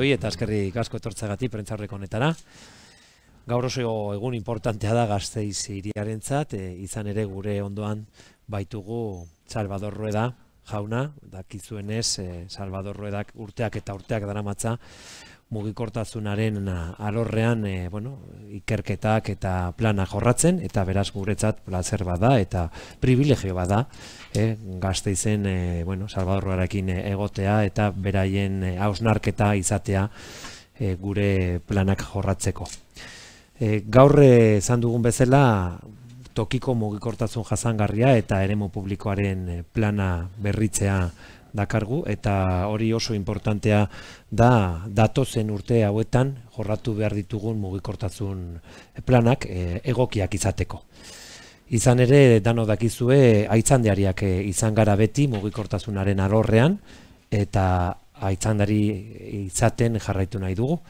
guztioi eta azkerri ikasko etortzagati prentzarreko netara. Gaur oso egun importantea da gazteiz iriaren e, izan ere gure ondoan baitugu Salvador Rueda jauna, dakizuen ez e, Salvador Ruedak urteak eta urteak daramatza mugikortasunaren eh, alorrean e, bueno, ikerketak eta plana jorratzen eta beraz guretzat plazer bada eta privilegio bada e, eh, gazte izen e, bueno, Salvadorroarekin egotea eta beraien hausnarketa izatea e, gure planak jorratzeko. E, gaur dugun bezala tokiko mugikortasun jasangarria eta eremu publikoaren plana berritzea dakargu eta hori oso importantea da datozen urte hauetan jorratu behar ditugun mugikortasun planak eh, egokiak izateko. Izan ere, dano dakizue, aitzandeariak eh, izan gara beti mugikortasunaren alorrean eta aitzandari izaten jarraitu nahi dugu.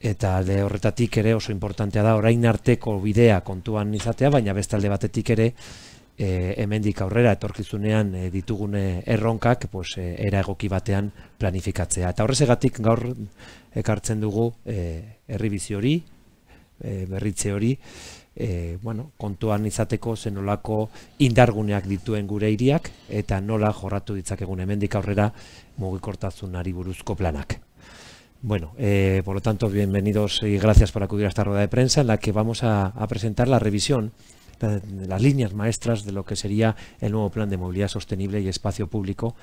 Eta alde horretatik ere oso importantea da orain arteko bidea kontuan izatea, baina bestalde batetik ere Emendi eh, hemendik aurrera etorkizunean eh, ditugune erronkak pues, eh, era egoki batean planifikatzea. Eta horrezegatik gaur ekartzen dugu e, hori, bueno, kontuan izateko zenolako indarguneak dituen gure hiriak eta nola jorratu ditzakegun hemendik aurrera mugikortasunari buruzko planak. Bueno, por lo tanto, bienvenidos y gracias por acudir a esta rueda de prensa en la que vamos a presentar la revisión las líneas maestras de lo que sería el nuevo plan de movilidad sostenible y espacio público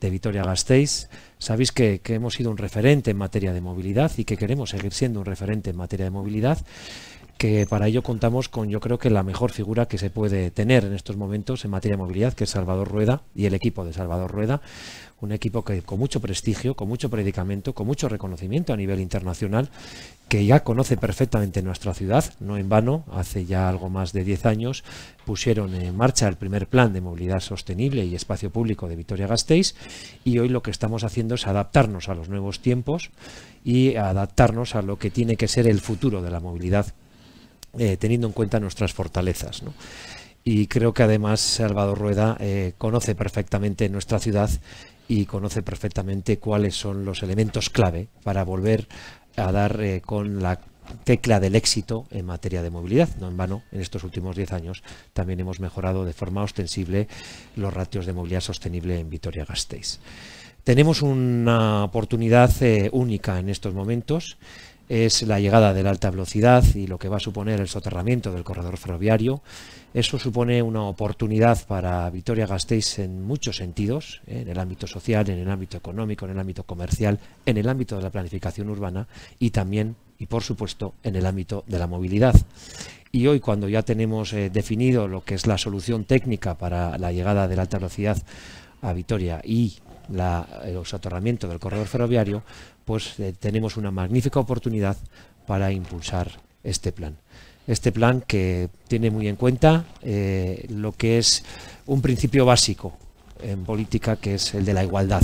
de Vitoria-Gasteiz. Sabéis que, que hemos sido un referente en materia de movilidad y que queremos seguir siendo un referente en materia de movilidad que para ello contamos con yo creo que la mejor figura que se puede tener en estos momentos en materia de movilidad, que es Salvador Rueda y el equipo de Salvador Rueda, un equipo que con mucho prestigio, con mucho predicamento, con mucho reconocimiento a nivel internacional, que ya conoce perfectamente nuestra ciudad, no en vano, hace ya algo más de 10 años pusieron en marcha el primer plan de movilidad sostenible y espacio público de Vitoria-Gasteiz y hoy lo que estamos haciendo es adaptarnos a los nuevos tiempos y adaptarnos a lo que tiene que ser el futuro de la movilidad, eh, teniendo en cuenta nuestras fortalezas. y creo que además Salvador Rueda eh, conoce perfectamente nuestra ciudad y conoce perfectamente cuáles son los elementos clave para volver a dar eh, con la tecla del éxito en materia de movilidad. No en vano, en estos últimos 10 años también hemos mejorado de forma ostensible los ratios de movilidad sostenible en Vitoria-Gasteiz. Tenemos una oportunidad eh, única en estos momentos es la llegada de la alta velocidad y lo que va a suponer el soterramiento del corredor ferroviario. Eso supone una oportunidad para Vitoria-Gasteiz en muchos sentidos, ¿eh? en el ámbito social, en el ámbito económico, en el ámbito comercial, en el ámbito de la planificación urbana y también, y por supuesto, en el ámbito de la movilidad. Y hoy, cuando ya tenemos eh, definido lo que es la solución técnica para la llegada de la alta velocidad a Vitoria y el soterramiento del corredor ferroviario, pues eh, tenemos una magnífica oportunidad para impulsar este plan. Este plan que tiene muy en cuenta eh, lo que es un principio básico en política, que es el de la igualdad.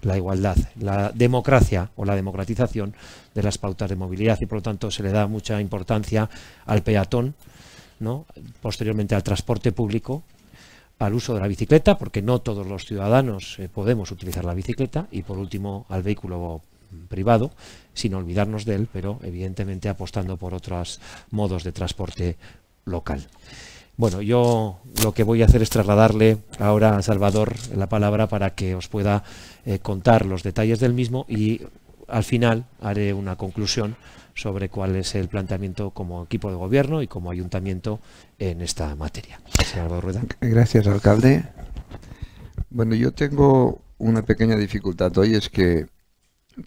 La igualdad, la democracia o la democratización de las pautas de movilidad y por lo tanto se le da mucha importancia al peatón, ¿no? posteriormente al transporte público al uso de la bicicleta, porque no todos los ciudadanos eh, podemos utilizar la bicicleta, y por último al vehículo privado, sin olvidarnos de él, pero evidentemente apostando por otros modos de transporte local. Bueno, yo lo que voy a hacer es trasladarle ahora a Salvador la palabra para que os pueda eh, contar los detalles del mismo y al final haré una conclusión sobre cuál es el planteamiento como equipo de gobierno y como ayuntamiento en esta materia. Gracias, alcalde. Bueno, yo tengo una pequeña dificultad hoy, es que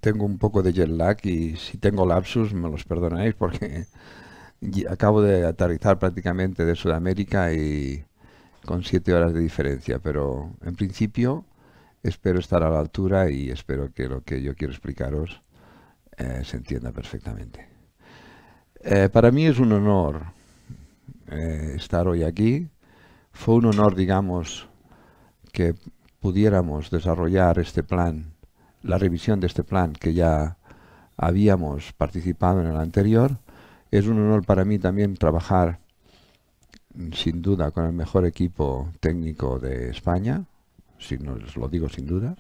tengo un poco de jet lag y si tengo lapsus me los perdonáis porque acabo de aterrizar prácticamente de Sudamérica y con siete horas de diferencia, pero en principio espero estar a la altura y espero que lo que yo quiero explicaros eh, se entienda perfectamente. Eh, para mí es un honor eh, estar hoy aquí. Fue un honor, digamos, que pudiéramos desarrollar este plan, la revisión de este plan que ya habíamos participado en el anterior. Es un honor para mí también trabajar sin duda con el mejor equipo técnico de España, si no, lo digo sin duda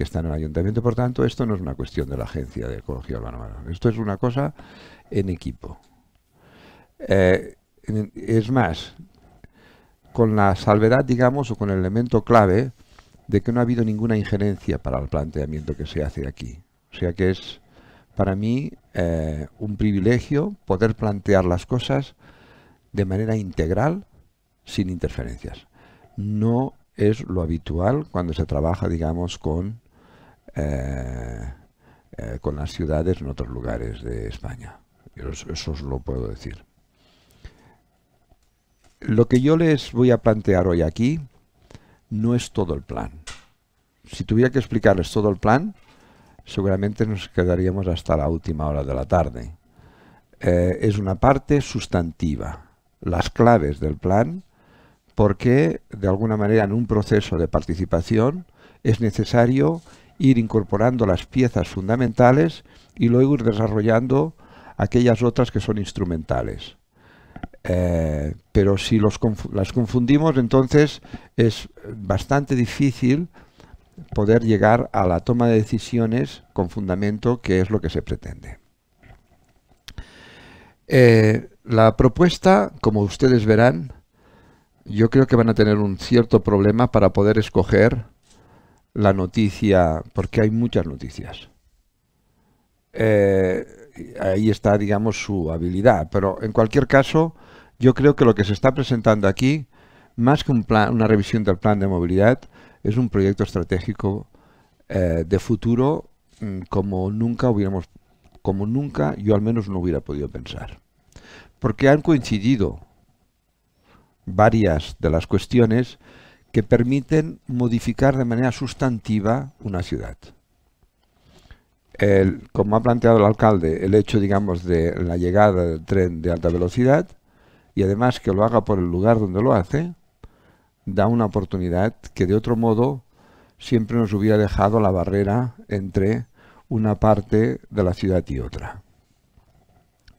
que está en el ayuntamiento. Por tanto, esto no es una cuestión de la agencia de ecología urbana. Esto es una cosa en equipo. Eh, es más, con la salvedad, digamos, o con el elemento clave de que no ha habido ninguna injerencia para el planteamiento que se hace aquí. O sea que es para mí eh, un privilegio poder plantear las cosas de manera integral sin interferencias. No es lo habitual cuando se trabaja, digamos, con eh, eh, con las ciudades en otros lugares de España. Eso, os lo puedo decir. Lo que yo les voy a plantear hoy aquí no es todo el plan. Si tuviera que explicarles todo el plan, seguramente nos quedaríamos hasta la última hora de la tarde. Eh, es una parte sustantiva, las claves del plan, porque de alguna manera en un proceso de participación es necesario ir incorporando las piezas fundamentales y luego ir desarrollando aquellas otras que son instrumentales. Eh, pero si las confundimos, entonces es bastante difícil poder llegar a la toma de decisiones con fundamento, que es lo que se pretende. Eh, la propuesta, como ustedes verán, yo creo que van a tener un cierto problema para poder escoger la noticia, porque hay muchas noticias. Eh, ahí está, digamos, su habilidad. Pero en cualquier caso, yo creo que lo que se está presentando aquí, más que un plan, una revisión del plan de movilidad, es un proyecto estratégico eh, de futuro mm, como nunca hubiéramos, como nunca yo al menos no hubiera podido pensar. Porque han coincidido varias de las cuestiones que permiten modificar de manera sustantiva una ciudad. como ha planteado el alcalde, el hecho, digamos, de la llegada del tren de alta velocidad y además que lo haga por el lugar donde lo hace, da una oportunidad que de otro modo siempre nos hubiera dejado la barrera entre una parte de la ciudad y otra.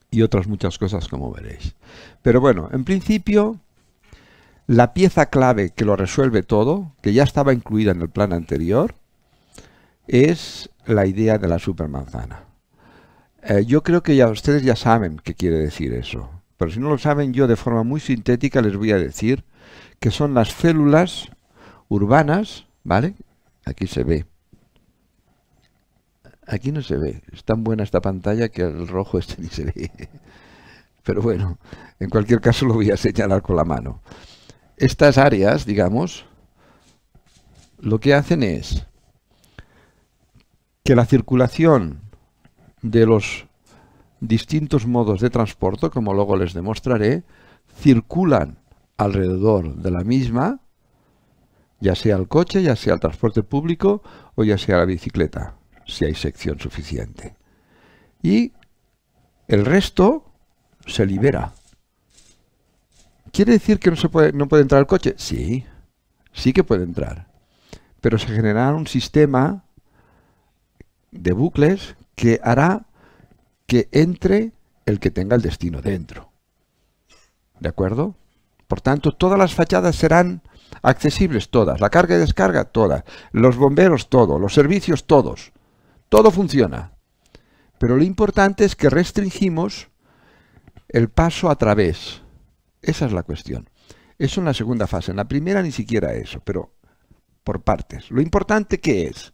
Y otras muchas cosas, como veréis. Pero bueno, en principio la pieza clave que lo resuelve todo, que ya estaba incluida en el plan anterior, es la idea de la supermanzana. Eh, yo creo que ya ustedes ya saben qué quiere decir eso, pero si no lo saben yo de forma muy sintética les voy a decir que son las células urbanas, ¿vale? Aquí se ve. Aquí no se ve. Es tan buena esta pantalla que el rojo este ni se ve. Pero bueno, en cualquier caso lo voy a señalar con la mano estas áreas, digamos, lo que hacen es que la circulación de los distintos modos de transporte, como luego les demostraré, circulan alrededor de la misma, ya sea el coche, ya sea el transporte público o ya sea la bicicleta, si hay sección suficiente. Y el resto se libera. ¿Quiere decir que no, se puede, no puede entrar el coche? Sí, sí que puede entrar. Pero se generará un sistema de bucles que hará que entre el que tenga el destino dentro. ¿De acuerdo? Por tanto, todas las fachadas serán accesibles, todas. La carga y descarga, todas. Los bomberos, todos, Los servicios, todos. Todo funciona. Pero lo importante es que restringimos el paso a través esa es la cuestión. Eso en la segunda fase. En la primera ni siquiera eso, pero por partes. Lo importante que es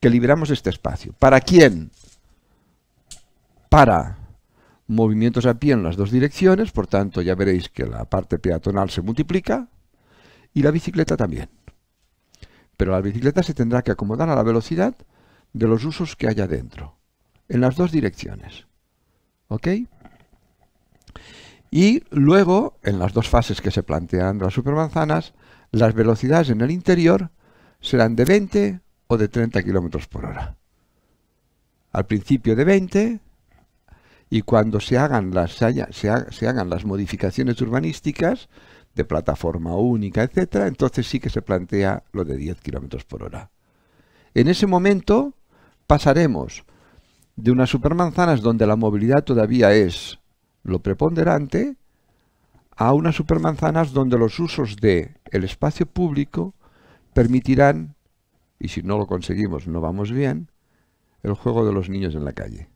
que liberamos este espacio. ¿Para quién? Para movimientos a pie en las dos direcciones, por tanto ya veréis que la parte peatonal se multiplica y la bicicleta también. Pero la bicicleta se tendrá que acomodar a la velocidad de los usos que haya dentro, en las dos direcciones. ¿Ok? Y luego, en las dos fases que se plantean las supermanzanas, las velocidades en el interior serán de 20 o de 30 km por hora. Al principio de 20 y cuando se hagan las, hagan las modificaciones urbanísticas de plataforma única, etcétera, entonces sí que se plantea lo de 10 km por hora. En ese momento pasaremos de unas supermanzanas donde la movilidad todavía es lo preponderante a unas supermanzanas donde los usos de el espacio público permitirán, y si no lo conseguimos no vamos bien, el juego de los niños en la calle.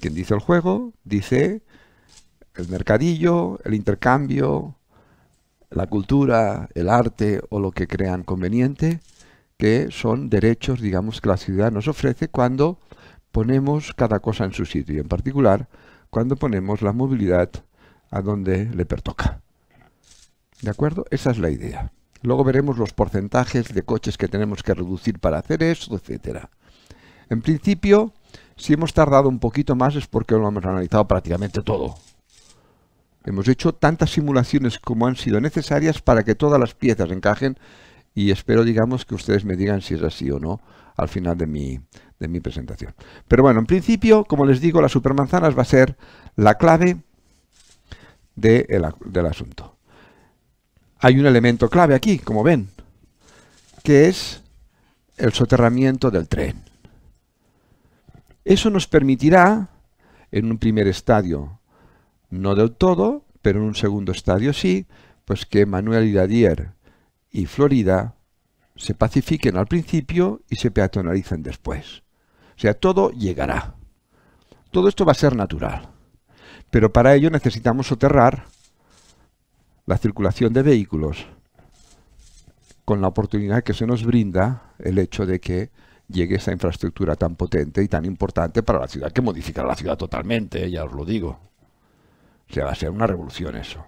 Quien dice el juego, dice el mercadillo, el intercambio, la cultura, el arte o lo que crean conveniente, que son derechos, digamos, que la ciudad nos ofrece cuando ponemos cada cosa en su sitio. Y en particular, cuando ponemos la movilidad a donde le pertoca. ¿De acuerdo? Esa es la idea. Luego veremos los porcentajes de coches que tenemos que reducir para hacer eso, etcétera. En principio, si hemos tardado un poquito más es porque lo hemos analizado prácticamente todo. Hemos hecho tantas simulaciones como han sido necesarias para que todas las piezas encajen y espero, digamos, que ustedes me digan si es así o no al final de mi, de mi presentación. Pero bueno, en principio, como les digo, las supermanzanas va a ser la clave del asunto. Hay un elemento clave aquí, como ven, que es el soterramiento del tren. Eso nos permitirá, en un primer estadio, no del todo, pero en un segundo estadio sí, pues que Manuel Iradier y Florida se pacifiquen al principio y se peatonalicen después. O sea, todo llegará. Todo esto va a ser natural. Pero para ello necesitamos soterrar la circulación de vehículos con la oportunidad que se nos brinda el hecho de que llegue esa infraestructura tan potente y tan importante para la ciudad, que modificará la ciudad totalmente, ya os lo digo. O sea, va a ser una revolución eso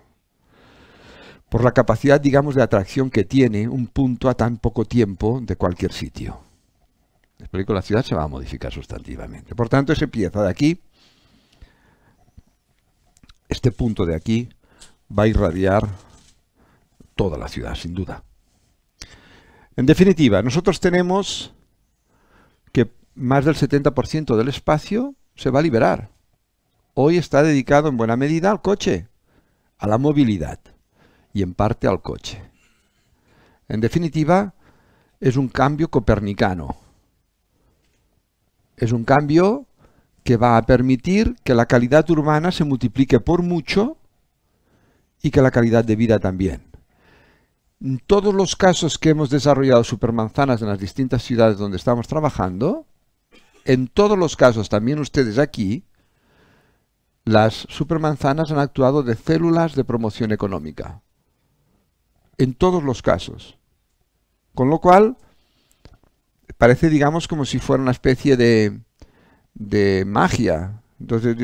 por la capacidad, digamos, de atracción que tiene un punto a tan poco tiempo de cualquier sitio. explico, la ciudad se va a modificar sustantivamente. Por tanto, ese pieza de aquí. Este punto de aquí va a irradiar toda la ciudad, sin duda. En definitiva, nosotros tenemos que más del 70% del espacio se va a liberar. Hoy está dedicado en buena medida al coche, a la movilidad y en parte al coche. En definitiva, es un cambio copernicano. Es un cambio que va a permitir que la calidad urbana se multiplique por mucho y que la calidad de vida también. En todos los casos que hemos desarrollado supermanzanas en las distintas ciudades donde estamos trabajando, en todos los casos, también ustedes aquí, las supermanzanas han actuado de células de promoción económica en todos los casos. Con lo cual, parece, digamos, como si fuera una especie de, de magia. Entonces,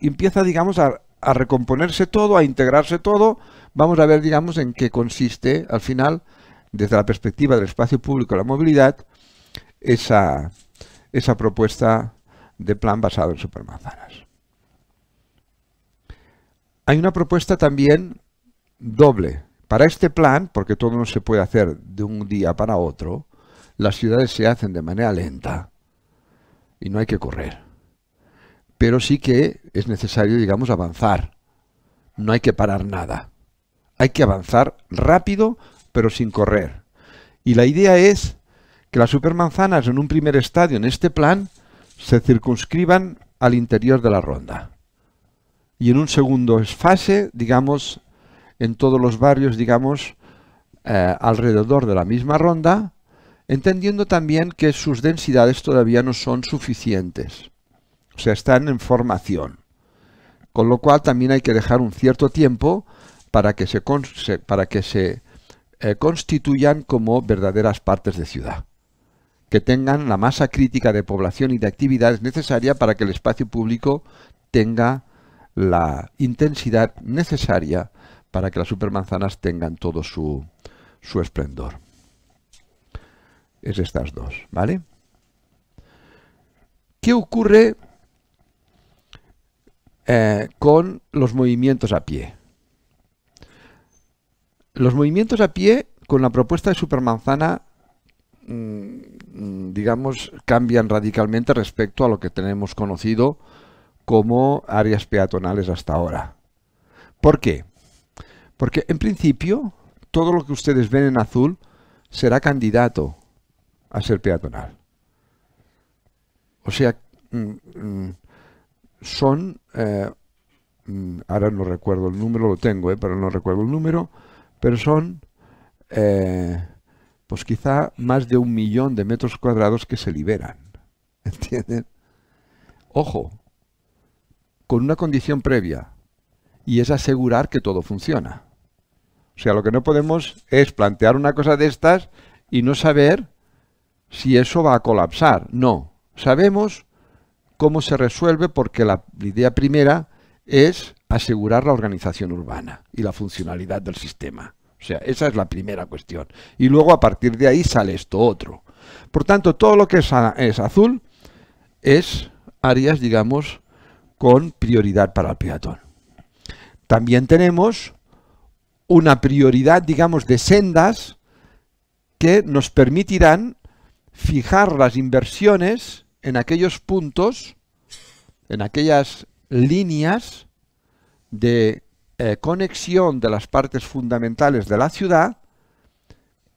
empieza, digamos, a, recomponerse todo, a integrarse todo. Vamos a ver, digamos, en qué consiste, al final, desde la perspectiva del espacio público y la movilidad, esa, esa propuesta de plan basado en supermanzanas. Hay una propuesta también doble para este plan, porque todo no se puede hacer de un día para otro, las ciudades se hacen de manera lenta y no hay que correr. Pero sí que es necesario, digamos, avanzar. No hay que parar nada. Hay que avanzar rápido, pero sin correr. Y la idea es que las supermanzanas en un primer estadio, en este plan, se circunscriban al interior de la ronda. Y en un segundo fase, digamos, en todos los barrios, digamos, eh, alrededor de la misma ronda, entendiendo también que sus densidades todavía no son suficientes, o sea, están en formación. Con lo cual también hay que dejar un cierto tiempo para que se, para que se eh, constituyan como verdaderas partes de ciudad, que tengan la masa crítica de población y de actividades necesaria para que el espacio público tenga la intensidad necesaria para que las supermanzanas tengan todo su, esplendor. Es estas dos, ¿vale? ¿Qué ocurre eh, con los movimientos a pie? Los movimientos a pie con la propuesta de supermanzana mm, digamos, cambian radicalmente respecto a lo que tenemos conocido como áreas peatonales hasta ahora. ¿Por qué? Porque en principio todo lo que ustedes ven en azul será candidato a ser peatonal. O sea, mm, mm, son, eh, mm, ahora no recuerdo el número, lo tengo, eh, pero no recuerdo el número, pero son eh, pues quizá más de un millón de metros cuadrados que se liberan. ¿Entienden? Ojo, con una condición previa, y es asegurar que todo funciona. O sea, lo que no podemos es plantear una cosa de estas y no saber si eso va a colapsar. No, sabemos cómo se resuelve porque la idea primera es asegurar la organización urbana y la funcionalidad del sistema. O sea, esa es la primera cuestión. Y luego a partir de ahí sale esto otro. Por tanto, todo lo que es, azul es áreas, digamos, con prioridad para el peatón. También tenemos una prioridad, digamos, de sendas que nos permitirán fijar las inversiones en aquellos puntos, en aquellas líneas de eh, conexión de las partes fundamentales de la ciudad,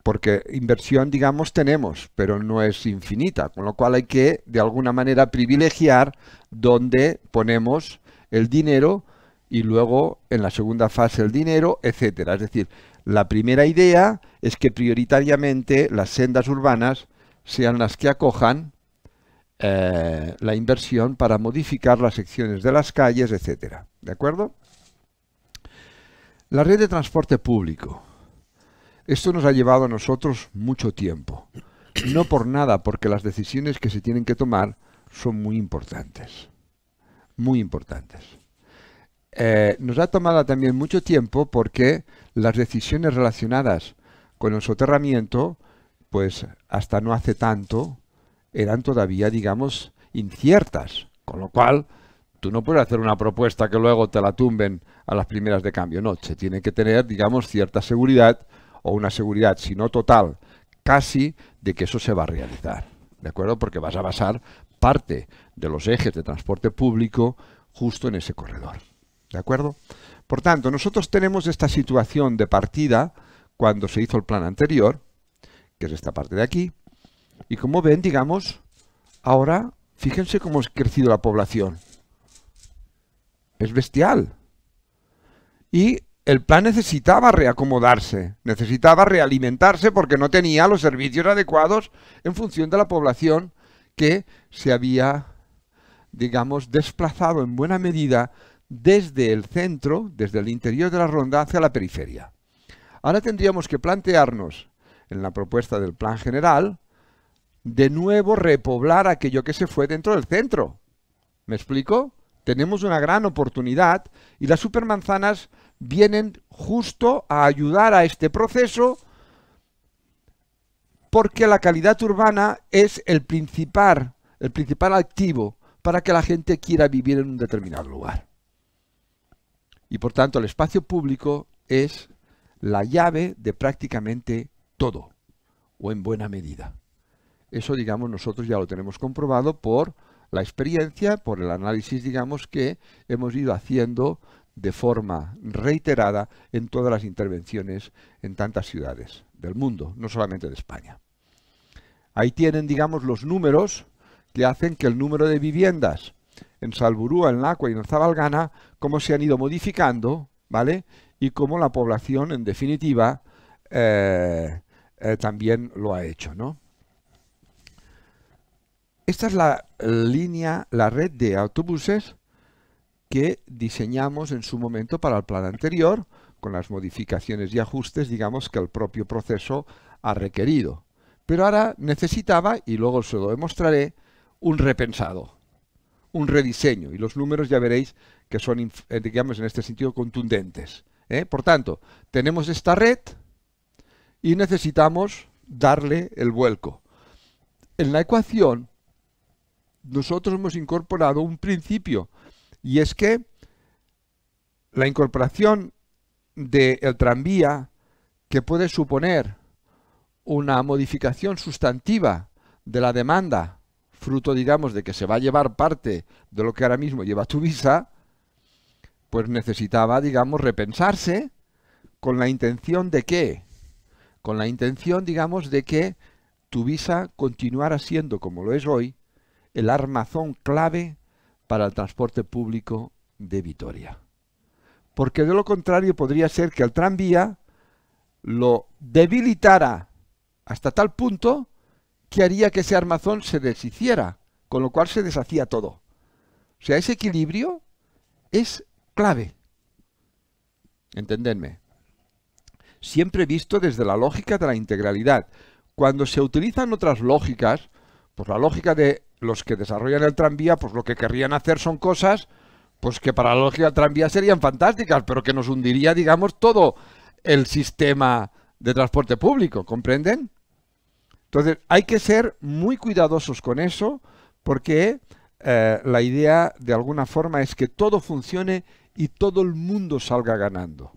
porque inversión, digamos, tenemos, pero no es infinita, con lo cual hay que, de alguna manera, privilegiar dónde ponemos el dinero y luego en la segunda fase el dinero, etcétera. Es decir, la primera idea es que prioritariamente las sendas urbanas sean las que acojan eh, la inversión para modificar las secciones de las calles, etcétera. ¿De acuerdo? La red de transporte público. Esto nos ha llevado a nosotros mucho tiempo. No por nada, porque las decisiones que se tienen que tomar son muy importantes. Muy importantes. Eh, nos ha tomado también mucho tiempo porque las decisiones relacionadas con el soterramiento, pues hasta no hace tanto, eran todavía, digamos, inciertas. Con lo cual, tú no puedes hacer una propuesta que luego te la tumben a las primeras de cambio. No, se tiene que tener, digamos, cierta seguridad o una seguridad, si no total, casi, de que eso se va a realizar. ¿De acuerdo? Porque vas a basar parte de los ejes de transporte público justo en ese corredor acuerdo? Por tanto, nosotros tenemos esta situación de partida cuando se hizo el plan anterior, que es esta parte de aquí, y como ven, digamos, ahora, fíjense cómo ha crecido la población. Es bestial. Y el plan necesitaba reacomodarse, necesitaba realimentarse porque no tenía los servicios adecuados en función de la población que se había, digamos, desplazado en buena medida desde el centro, desde el interior de la ronda hacia la periferia. Ahora tendríamos que plantearnos, en la propuesta del plan general, de nuevo repoblar aquello que se fue dentro del centro. ¿Me explico? Tenemos una gran oportunidad y las supermanzanas vienen justo a ayudar a este proceso porque la calidad urbana es el principal, el principal activo para que la gente quiera vivir en un determinado lugar. Y por tanto, el espacio público es la llave de prácticamente todo, o en buena medida. Eso, digamos, nosotros ya lo tenemos comprobado por la experiencia, por el análisis, digamos, que hemos ido haciendo de forma reiterada en todas las intervenciones en tantas ciudades del mundo, no solamente de España. Ahí tienen, digamos, los números que hacen que el número de viviendas en Salburúa, en Lacua y en Zabalgana, cómo se han ido modificando, ¿vale? Y cómo la población, en definitiva, eh, eh, también lo ha hecho, ¿no? Esta es la línea, la red de autobuses que diseñamos en su momento para el plan anterior, con las modificaciones y ajustes, digamos, que el propio proceso ha requerido. Pero ahora necesitaba, y luego se lo demostraré, un repensado un rediseño y los números ya veréis que son, eh, digamos, en este sentido contundentes. ¿eh? Por tanto, tenemos esta red y necesitamos darle el vuelco. En la ecuación nosotros hemos incorporado un principio y es que la incorporación del tranvía que puede suponer una modificación sustantiva de la demanda fruto, digamos, de que se va a llevar parte de lo que ahora mismo lleva tu visa, pues necesitaba, digamos, repensarse con la intención de qué? Con la intención, digamos, de que tu visa continuara siendo, como lo es hoy, el armazón clave para el transporte público de Vitoria. Porque de lo contrario podría ser que el tranvía lo debilitara hasta tal punto que haría que ese armazón se deshiciera, con lo cual se deshacía todo. O sea, ese equilibrio es clave. Entendedme. Siempre visto desde la lógica de la integralidad. Cuando se utilizan otras lógicas, pues la lógica de los que desarrollan el tranvía, pues lo que querrían hacer son cosas, pues que para la lógica del tranvía serían fantásticas, pero que nos hundiría, digamos, todo el sistema de transporte público, ¿comprenden? Entonces, hay que ser muy cuidadosos con eso porque eh, la idea de alguna forma es que todo funcione y todo el mundo salga ganando.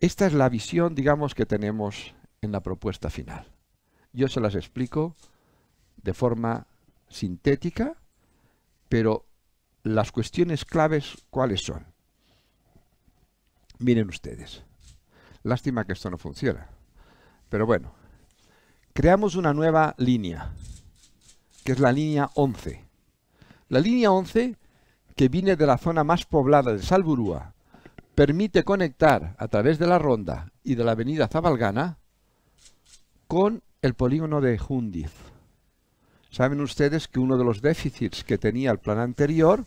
Esta es la visión, digamos, que tenemos en la propuesta final. Yo se las explico de forma sintética, pero las cuestiones claves, ¿cuáles son? Miren ustedes. Lástima que esto no funciona. Pero bueno, creamos una nueva línea, que es la línea 11. La línea 11, que viene de la zona más poblada de Salburúa, permite conectar a través de la Ronda y de la avenida Zabalgana con el polígono de Jundiz. Saben ustedes que uno de los déficits que tenía el plan anterior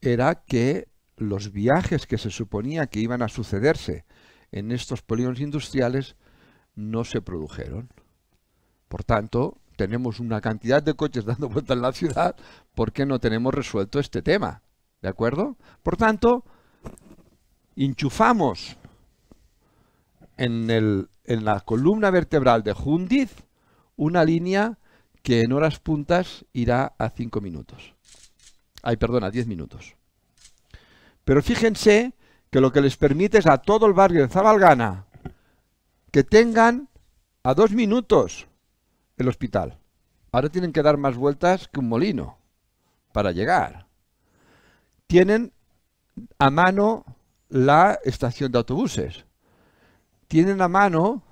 era que los viajes que se suponía que iban a sucederse en estos polígonos industriales no se produjeron. Por tanto, tenemos una cantidad de coches dando vueltas en la ciudad porque no tenemos resuelto este tema. ¿De acuerdo? Por tanto, enchufamos en, la columna vertebral de Jundiz una línea que en horas puntas irá a 5 minutos. Ay, perdón, a 10 minutos. Pero fíjense que lo que les permite es a todo el barrio de Zabalgana que tengan a dos minutos el hospital. Ahora tienen que dar más vueltas que un molino para llegar. Tienen a mano la estación de autobuses. Tienen a mano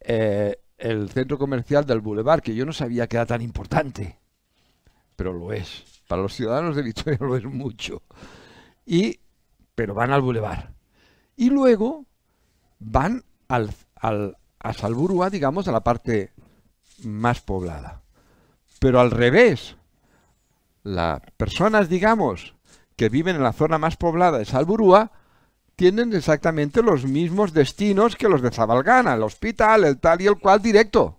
eh, el centro comercial del bulevar que yo no sabía que era tan importante, pero lo es. Para los ciudadanos de Victoria lo es mucho. Y, pero van al bulevar Y luego van al, al, a Salburúa, digamos, a la parte más poblada. Pero al revés, las personas, digamos, que viven en la zona más poblada de Salburúa, tienen exactamente los mismos destinos que los de Zabalgana, el hospital, el tal y el cual directo.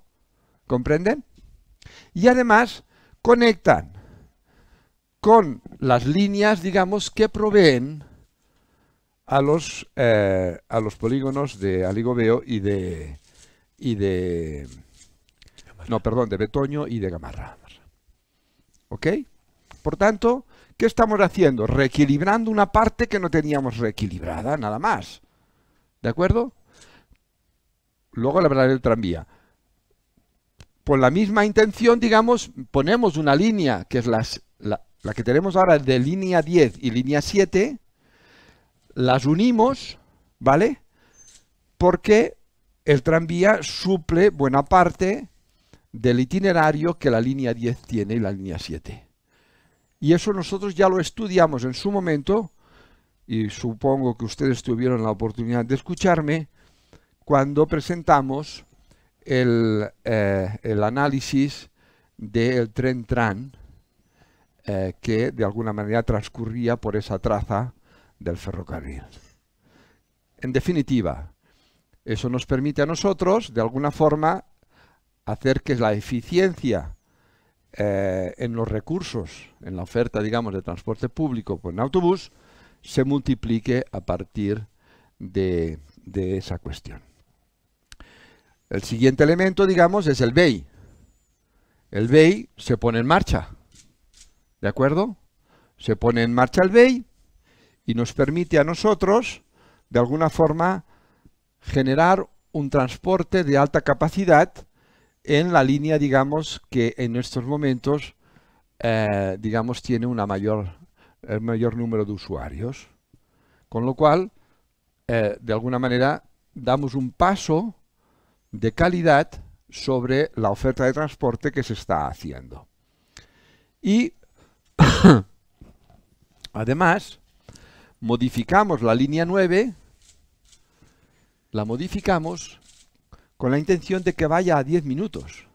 ¿Comprenden? Y además conectan con las líneas, digamos, que proveen a los, eh, a los polígonos de aligoveo y de, y de no, perdón, de Betoño y de Gamarra. ¿Ok? Por tanto, ¿qué estamos haciendo? Reequilibrando una parte que no teníamos reequilibrada, nada más. ¿De acuerdo? Luego la verdad el tranvía. Por la misma intención, digamos, ponemos una línea, que es las, la, la que tenemos ahora de línea 10 y línea 7, las unimos, ¿vale? Porque el tranvía suple buena parte del itinerario que la línea 10 tiene y la línea 7. Y eso nosotros ya lo estudiamos en su momento, y supongo que ustedes tuvieron la oportunidad de escucharme, cuando presentamos el, eh, análisis del tren Tran, eh, que de alguna manera transcurría por esa traza del ferrocarril. En definitiva, eso nos permite a nosotros, de alguna forma, hacer que la eficiencia eh, en los recursos, en la oferta, digamos, de transporte público con pues, autobús, se multiplique a partir de, de esa cuestión. El siguiente elemento, digamos, es el BEI. El BEI se pone en marcha. ¿De acuerdo? Se pone en marcha el BEI y nos permite a nosotros, de alguna forma, generar un transporte de alta capacidad en la línea, digamos, que en estos momentos, eh, digamos, tiene mayor, el mayor número de usuarios. Con lo cual, eh, de alguna manera, damos un paso de calidad sobre la oferta de transporte que se está haciendo. Y, además, modificamos la línea 9, la modificamos con la intención de que vaya a 10 minutos,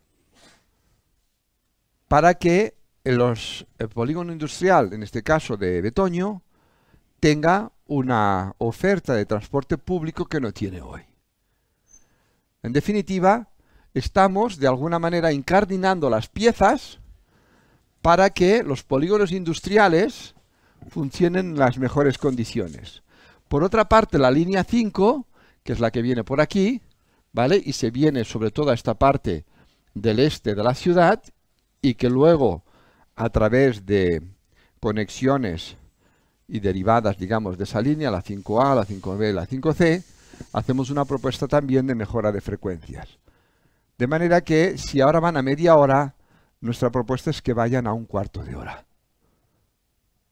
para que los, el polígono industrial, en este caso de Betoño, tenga una oferta de transporte público que no tiene hoy. En definitiva, estamos de alguna manera incardinando las piezas para que los polígonos industriales funcionen en las mejores condiciones. Por otra parte, la línea 5, que es la que viene por aquí, ¿vale? Y se viene sobre toda esta parte del este de la ciudad y que luego, a través de conexiones y derivadas, digamos, de esa línea, la 5A, la 5B, la 5C, hacemos una propuesta también de mejora de frecuencias. De manera que si ahora van a media hora, nuestra propuesta es que vayan a un cuarto de hora.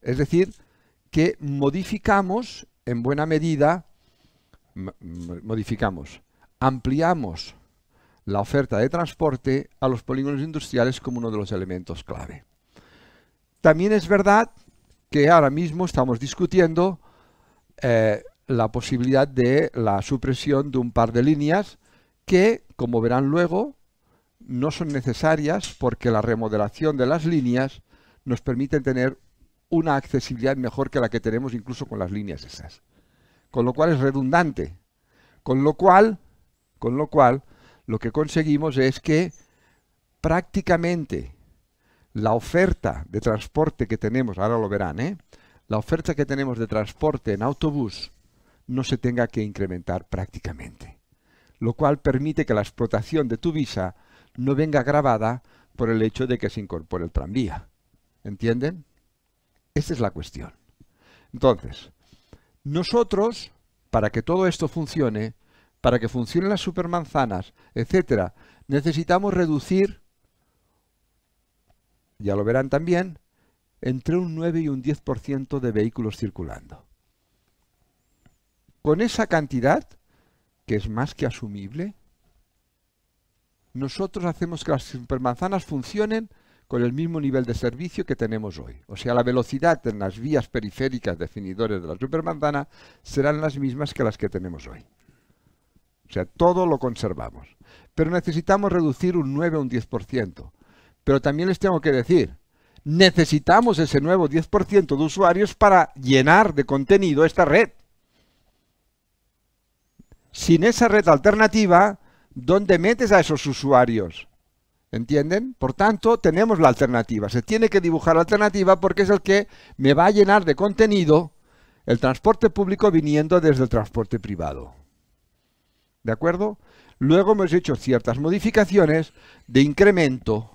Es decir, que modificamos en buena medida, modificamos, ampliamos la oferta de transporte a los polígonos industriales como uno de los elementos clave. También es verdad que ahora mismo estamos discutiendo eh, la posibilidad de la supresión de un par de líneas que, como verán luego, no son necesarias porque la remodelación de las líneas nos permite tener una accesibilidad mejor que la que tenemos incluso con las líneas esas. Con lo cual es redundante. Con lo cual, con lo cual, lo que conseguimos es que prácticamente la oferta de transporte que tenemos, ahora lo verán, ¿eh? la oferta que tenemos de transporte en autobús no se tenga que incrementar prácticamente, lo cual permite que la explotación de tu visa no venga agravada por el hecho de que se incorpore el tranvía. ¿Entienden? Esta es la cuestión. Entonces, nosotros, para que todo esto funcione, para que funcionen las supermanzanas, etcétera, necesitamos reducir, ya lo verán también, entre un 9 y un 10% de vehículos circulando. Con esa cantidad, que es más que asumible, nosotros hacemos que las supermanzanas funcionen con el mismo nivel de servicio que tenemos hoy. O sea, la velocidad en las vías periféricas definidores de la supermanzana serán las mismas que las que tenemos hoy. O sea, todo lo conservamos. Pero necesitamos reducir un 9 o un 10%. Pero también les tengo que decir, necesitamos ese nuevo 10% de usuarios para llenar de contenido esta red. Sin esa red alternativa, ¿dónde metes a esos usuarios? ¿Entienden? Por tanto, tenemos la alternativa. Se tiene que dibujar la alternativa porque es el que me va a llenar de contenido el transporte público viniendo desde el transporte privado. ¿De acuerdo? Luego hemos hecho ciertas modificaciones de incremento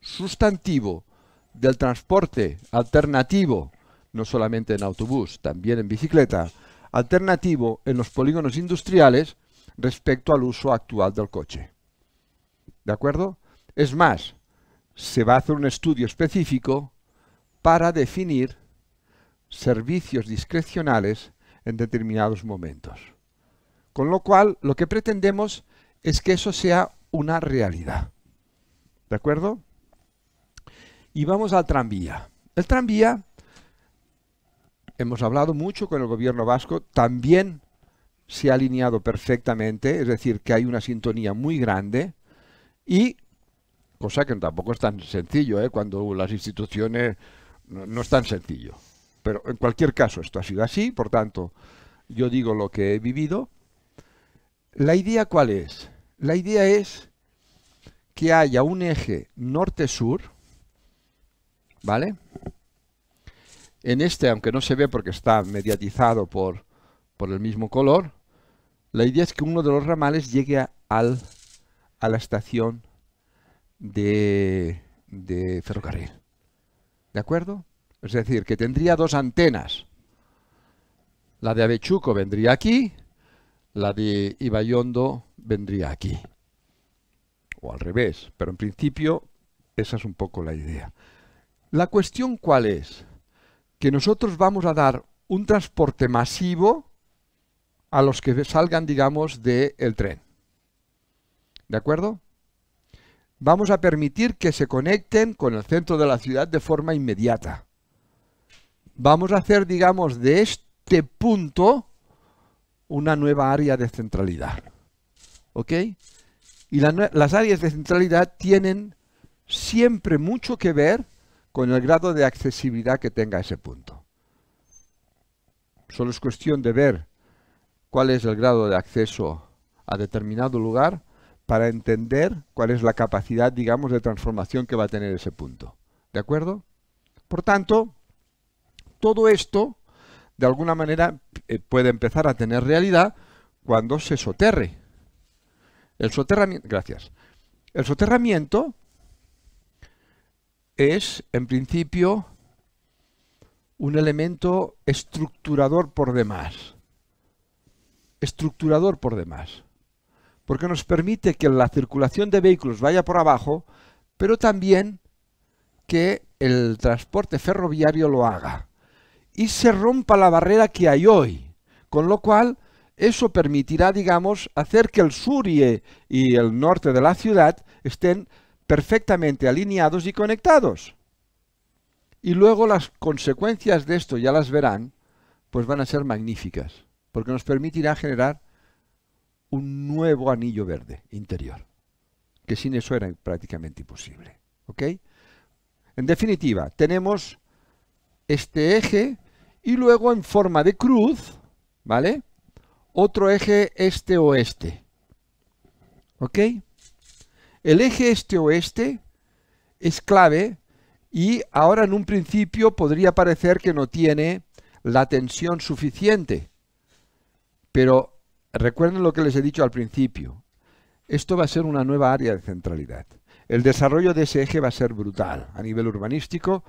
sustantivo del transporte alternativo, no solamente en autobús, también en bicicleta, alternativo en los polígonos industriales respecto al uso actual del coche. ¿De acuerdo? Es más, se va a hacer un estudio específico para definir servicios discrecionales en determinados momentos. Con lo cual, lo que pretendemos es que eso sea una realidad. ¿De acuerdo? Y vamos al tranvía. El tranvía, hemos hablado mucho con el gobierno vasco, también se ha alineado perfectamente, es decir, que hay una sintonía muy grande y cosa que tampoco es tan sencillo, ¿eh? cuando las instituciones no, es tan sencillo. Pero en cualquier caso, esto ha sido así, por tanto, yo digo lo que he vivido. ¿La idea cuál es? La idea es que haya un eje norte-sur, ¿vale? En este, aunque no se ve porque está mediatizado por, el mismo color, la idea es que uno de los ramales llegue al, a la estación de, ferrocarril. ¿De acuerdo? Es decir, que tendría dos antenas. La de Avechuco vendría aquí, la de Ibayondo vendría aquí. O al revés, pero en principio esa es un poco la idea. La cuestión cuál es? Que nosotros vamos a dar un transporte masivo a los que salgan, digamos, del tren. ¿De acuerdo? vamos a permitir que se conecten con el centro de la ciudad de forma inmediata. Vamos a hacer, digamos, de este punto una nueva área de centralidad. ¿Ok? Y las áreas de centralidad tienen siempre mucho que ver con el grado de accesibilidad que tenga ese punto. Solo es cuestión de ver cuál es el grado de acceso a determinado lugar para entender cuál es la capacidad, digamos, de transformación que va a tener ese punto. ¿De acuerdo? Por tanto, todo esto, de alguna manera, eh, puede empezar a tener realidad cuando se soterre. El soterramiento, gracias. El soterramiento es, en principio, un elemento estructurador por demás. Estructurador por demás porque nos permite que la circulación de vehículos vaya por abajo, pero también que el transporte ferroviario lo haga y se rompa la barrera que hay hoy, con lo cual eso permitirá, digamos, hacer que el sur y, el norte de la ciudad estén perfectamente alineados y conectados. Y luego las consecuencias de esto, ya las verán, pues van a ser magníficas, porque nos permitirá generar un nuevo anillo verde interior, que sin eso era prácticamente imposible. ¿ok? En definitiva, tenemos este eje y luego en forma de cruz, ¿vale? Otro eje este-oeste. ¿Ok? El eje este-oeste es clave y ahora en un principio podría parecer que no tiene la tensión suficiente, pero Recuerden lo que les he dicho al principio. Esto va a ser una nueva área de centralidad. El desarrollo de ese eje va a ser brutal a nivel urbanístico.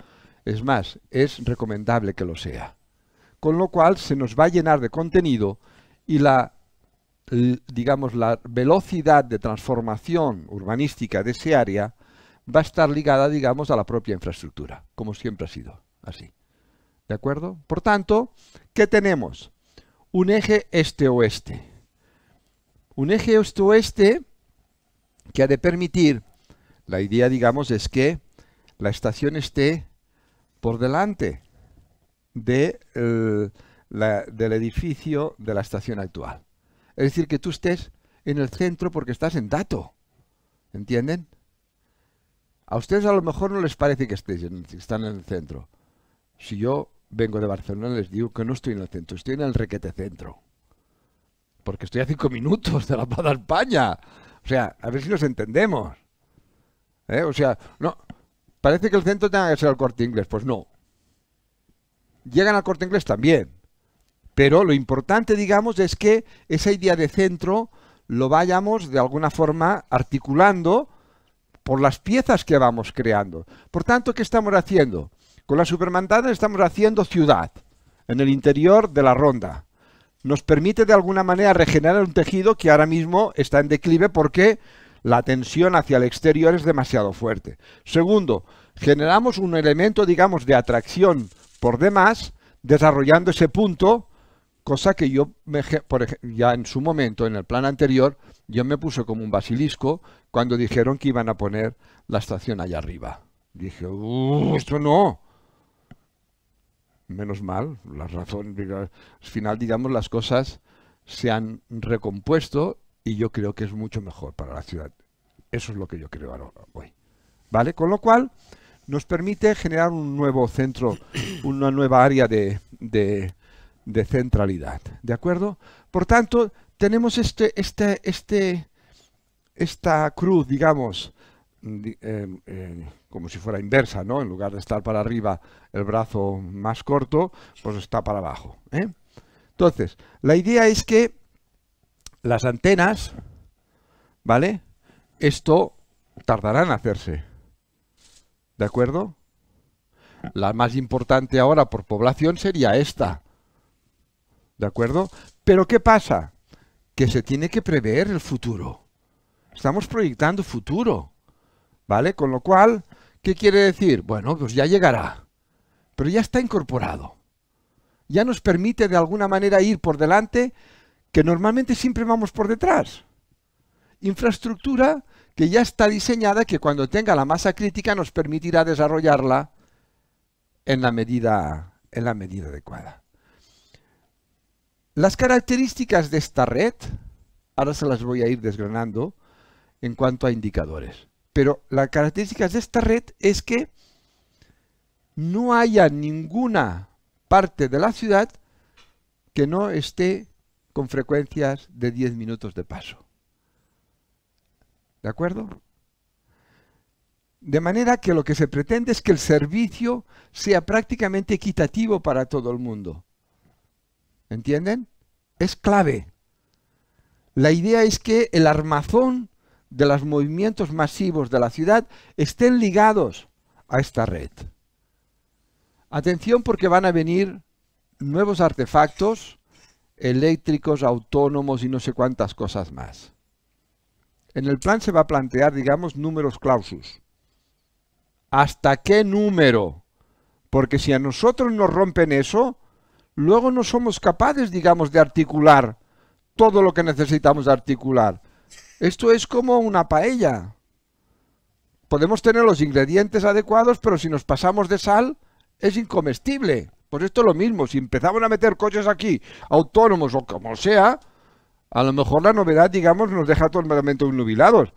Es más, es recomendable que lo sea. Con lo cual se nos va a llenar de contenido y la digamos la velocidad de transformación urbanística de ese área va a estar ligada, digamos, a la propia infraestructura, como siempre ha sido así. ¿De acuerdo? Por tanto, ¿qué tenemos? Un eje este-oeste un eje oeste que ha de permitir, la idea digamos es que la estación esté por delante eh, del edificio de la estación actual. Es decir, que tú estés en el centro porque estás en dato. ¿Entienden? A ustedes a lo mejor no les parece que estés están en el centro. Si yo vengo de Barcelona les digo que no estoy en el centro, estoy en el requete centro porque estoy a cinco minutos de la Plaza España. O sea, a ver si nos entendemos. ¿Eh? O sea, no. Parece que el centro tenga que ser el corte inglés. Pues no. Llegan al corte inglés también. Pero lo importante, digamos, es que esa idea de centro lo vayamos de alguna forma articulando por las piezas que vamos creando. Por tanto, ¿qué estamos haciendo? Con la supermandadas estamos haciendo ciudad en el interior de la ronda nos permite de alguna manera regenerar un tejido que ahora mismo está en declive porque la tensión hacia el exterior es demasiado fuerte. Segundo, generamos un elemento, digamos, de atracción por demás, desarrollando ese punto, cosa que yo, me, por ya en su momento, en el plan anterior, yo me puse como un basilisco cuando dijeron que iban a poner la estación allá arriba. Dije, uh, esto no, menos mal, la razón, al final, digamos, las cosas se han recompuesto y yo creo que es mucho mejor para la ciudad. Eso es lo que yo creo ahora, hoy. ¿Vale? Con lo cual, nos permite generar un nuevo centro, una nueva área de, de, de centralidad. ¿De acuerdo? Por tanto, tenemos este, este, este, esta cruz, digamos, Em, em, como si fuera inversa, ¿no? En lugar de estar para arriba el brazo más corto, pues está para abajo. ¿eh? Entonces, la idea es que las antenas, ¿vale? Esto tardará en hacerse. ¿De acuerdo? La más importante ahora por población sería esta. ¿De acuerdo? Pero ¿qué pasa? Que se tiene que prever el futuro. Estamos proyectando futuro. ¿Vale? Con lo cual, ¿qué quiere decir? Bueno, pues ya llegará, pero ya está incorporado. Ya nos permite de alguna manera ir por delante, que normalmente siempre vamos por detrás. Infraestructura que ya está diseñada, que cuando tenga la masa crítica nos permitirá desarrollarla en la medida, en la medida adecuada. Las características de esta red, ahora se las voy a ir desgranando en cuanto a indicadores. Pero la característica de esta red es que no haya ninguna parte de la ciudad que no esté con frecuencias de 10 minutos de paso. ¿De acuerdo? De manera que lo que se pretende es que el servicio sea prácticamente equitativo para todo el mundo. ¿Entienden? Es clave. La idea es que el armazón de los movimientos masivos de la ciudad estén ligados a esta red. Atención porque van a venir nuevos artefactos eléctricos, autónomos y no sé cuántas cosas más. En el plan se va a plantear, digamos, números clausus. ¿Hasta qué número? Porque si a nosotros nos rompen eso, luego no somos capaces, digamos, de articular todo lo que necesitamos articular. Esto es como una paella. Podemos tener los ingredientes adecuados, pero si nos pasamos de sal, es incomestible. Pues esto es lo mismo. Si empezamos a meter coches aquí, autónomos o como sea, a lo mejor la novedad, digamos, nos deja totalmente nubilados.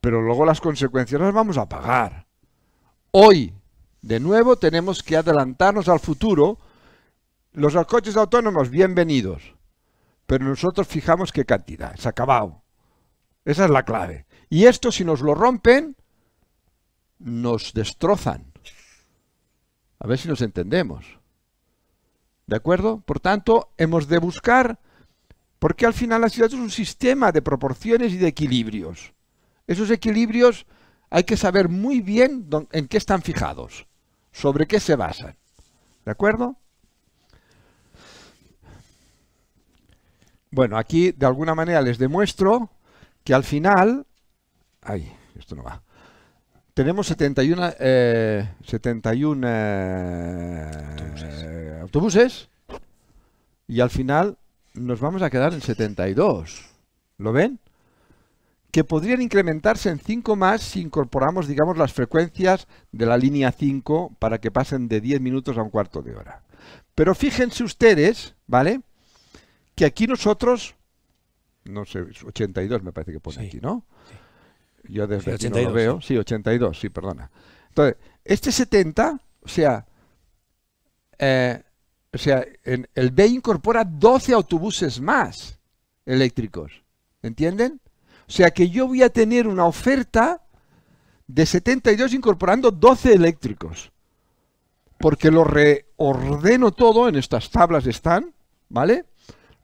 Pero luego las consecuencias las vamos a pagar. Hoy, de nuevo, tenemos que adelantarnos al futuro. Los coches autónomos, bienvenidos. Pero nosotros fijamos qué cantidad. Se ha acabado. Esa es la clave. Y esto, si nos lo rompen, nos destrozan. A ver si nos entendemos. ¿De acuerdo? Por tanto, hemos de buscar, porque al final la ciudad es un sistema de proporciones y de equilibrios. Esos equilibrios hay que saber muy bien en qué están fijados, sobre qué se basan. ¿De acuerdo? Bueno, aquí de alguna manera les demuestro que al final... Ay, esto no va. Tenemos 71, eh, eh, autobuses. y al final nos vamos a quedar en 72. ¿Lo ven? Que podrían incrementarse en 5 más si incorporamos, digamos, las frecuencias de la línea 5 para que pasen de 10 minutos a un cuarto de hora. Pero fíjense ustedes, ¿vale? Que aquí nosotros no sé, 82 me parece que pone aquí, ¿no? Yo desde no veo. Sí. 82, sí, perdona. Entonces, este 70, o sea, eh, o sea, el B incorpora 12 autobuses más eléctricos, ¿entienden? O sea que yo voy a tener una oferta de 72 incorporando 12 eléctricos. Porque lo reordeno todo en estas tablas están, ¿vale?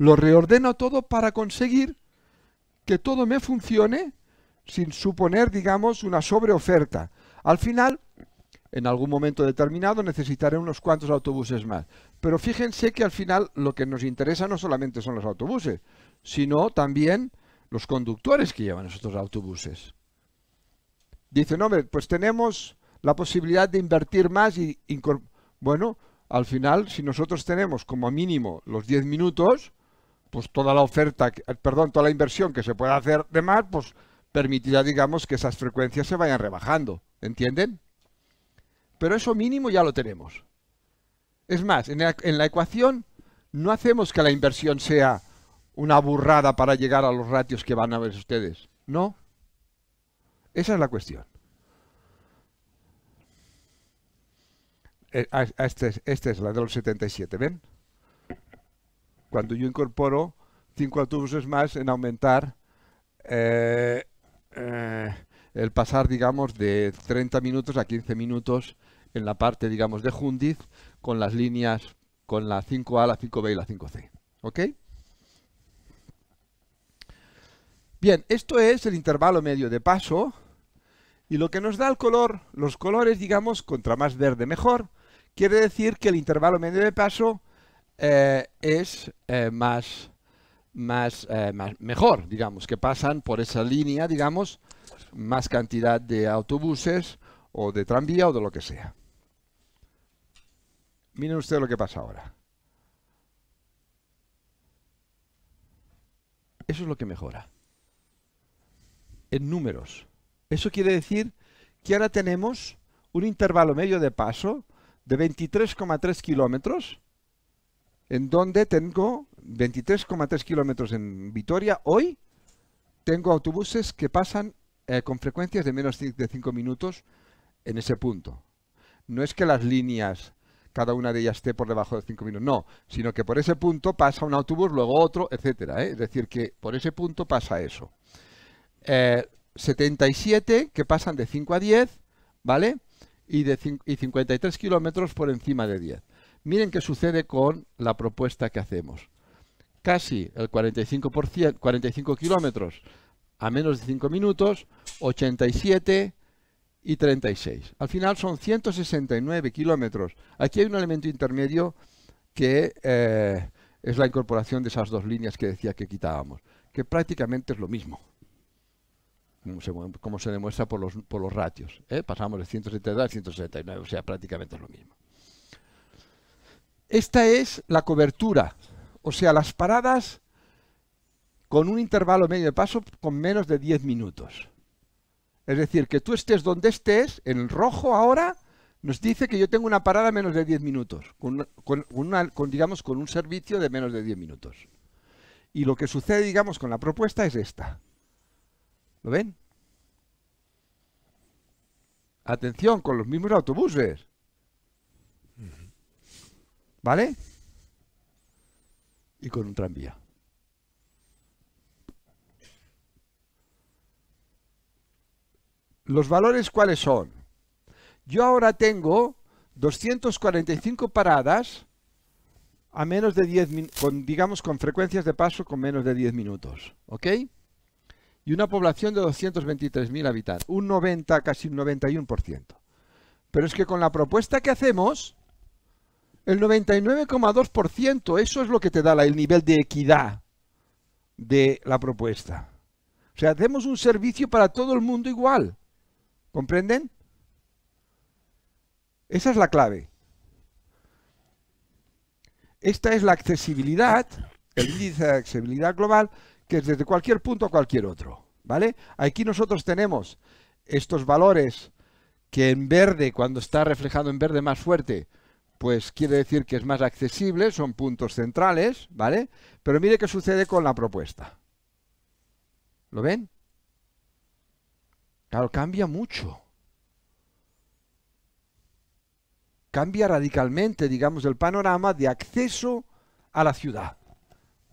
Lo reordeno todo para conseguir que todo me funcione sin suponer, digamos, una sobreoferta. Al final, en algún momento determinado, necesitaré unos cuantos autobuses más. Pero fíjense que al final lo que nos interesa no solamente son los autobuses, sino también los conductores que llevan esos autobuses. Dicen, hombre, pues tenemos la posibilidad de invertir más y... Bueno, al final, si nosotros tenemos como mínimo los 10 minutos, pues toda la oferta, eh, perdón, toda la inversión que se pueda hacer de más, pues permitirá, digamos, que esas frecuencias se vayan rebajando, ¿entienden? Pero eso mínimo ya lo tenemos. Es más, en la, ecuación no hacemos que la inversión sea una burrada para llegar a los ratios que van a ver ustedes. No. Esa es la cuestión. Esta eh, es, este, esta es la del 77, ¿ven? cuando yo incorporo cinco autobuses más en aumentar eh, eh, el pasar, digamos, de 30 minutos a 15 minutos en la parte, digamos, de Jundiz con las líneas, con la 5A, la 5B y la 5C. ¿Ok? Bien, esto es el intervalo medio de paso y lo que nos da el color, los colores, digamos, contra más verde mejor, quiere decir que el intervalo medio de paso eh, es eh, más, más, eh, mejor, digamos, que pasan por esa línea, digamos, más cantidad de autobuses o de tranvía o de lo que sea. Miren ustedes lo que pasa ahora. Eso es lo que mejora. En números. Eso quiere decir que ahora tenemos un intervalo medio de paso de 23,3 kilómetros en donde tengo 23,3 kilómetros en Vitoria. Hoy tengo autobuses que pasan eh, con frecuencias de menos de 5 minutos en ese punto. No es que las líneas, cada una de ellas esté por debajo de 5 minutos, no, sino que por ese punto pasa un autobús, luego otro, etcétera. ¿eh? Es decir, que por ese punto pasa eso. 77 eh, que pasan de 5 a 10, ¿vale? Y, de y 53 kilómetros por encima de 10. Miren qué sucede con la propuesta que hacemos. Casi el 45%, 45 kilómetros a menos de 5 minutos, 87 y 36. Al final son 169 kilómetros. Aquí hay un elemento intermedio que eh, es la incorporación de esas dos líneas que decía que quitábamos, que prácticamente es lo mismo, como se, demuestra por los, por los ratios. ¿eh? Pasamos de 172 a 169, o sea, prácticamente es lo mismo. Esta es la cobertura, o sea, las paradas con un intervalo medio de paso con menos de 10 minutos. Es decir, que tú estés donde estés, en el rojo ahora, nos dice que yo tengo una parada menos de 10 minutos, con, digamos, con un servicio de menos de 10 minutos. Y lo que sucede, digamos, con la propuesta es esta. ¿Lo ven? Atención, con los mismos autobuses. ¿Vale? Y con un tranvía. ¿Los valores cuáles son? Yo ahora tengo 245 paradas a menos de 10 con digamos con frecuencias de paso con menos de 10 minutos, ¿ok? Y una población de 223.000 habitantes, un 90, casi un 91%. Pero es que con la propuesta que hacemos el 99,2%, eso es lo que te da el nivel de equidad de la propuesta. O sea, hacemos un servicio para todo el mundo igual. ¿Comprenden? Esa es la clave. Esta es la accesibilidad, el índice de accesibilidad global, que es desde cualquier punto a cualquier otro. ¿Vale? Aquí nosotros tenemos estos valores que en verde, cuando está reflejado en verde más fuerte, pues quiere decir que es más accesible, son puntos centrales, ¿vale? Pero mire qué sucede con la propuesta. ¿Lo ven? Claro, cambia mucho. Cambia radicalmente, digamos, el panorama de acceso a la ciudad.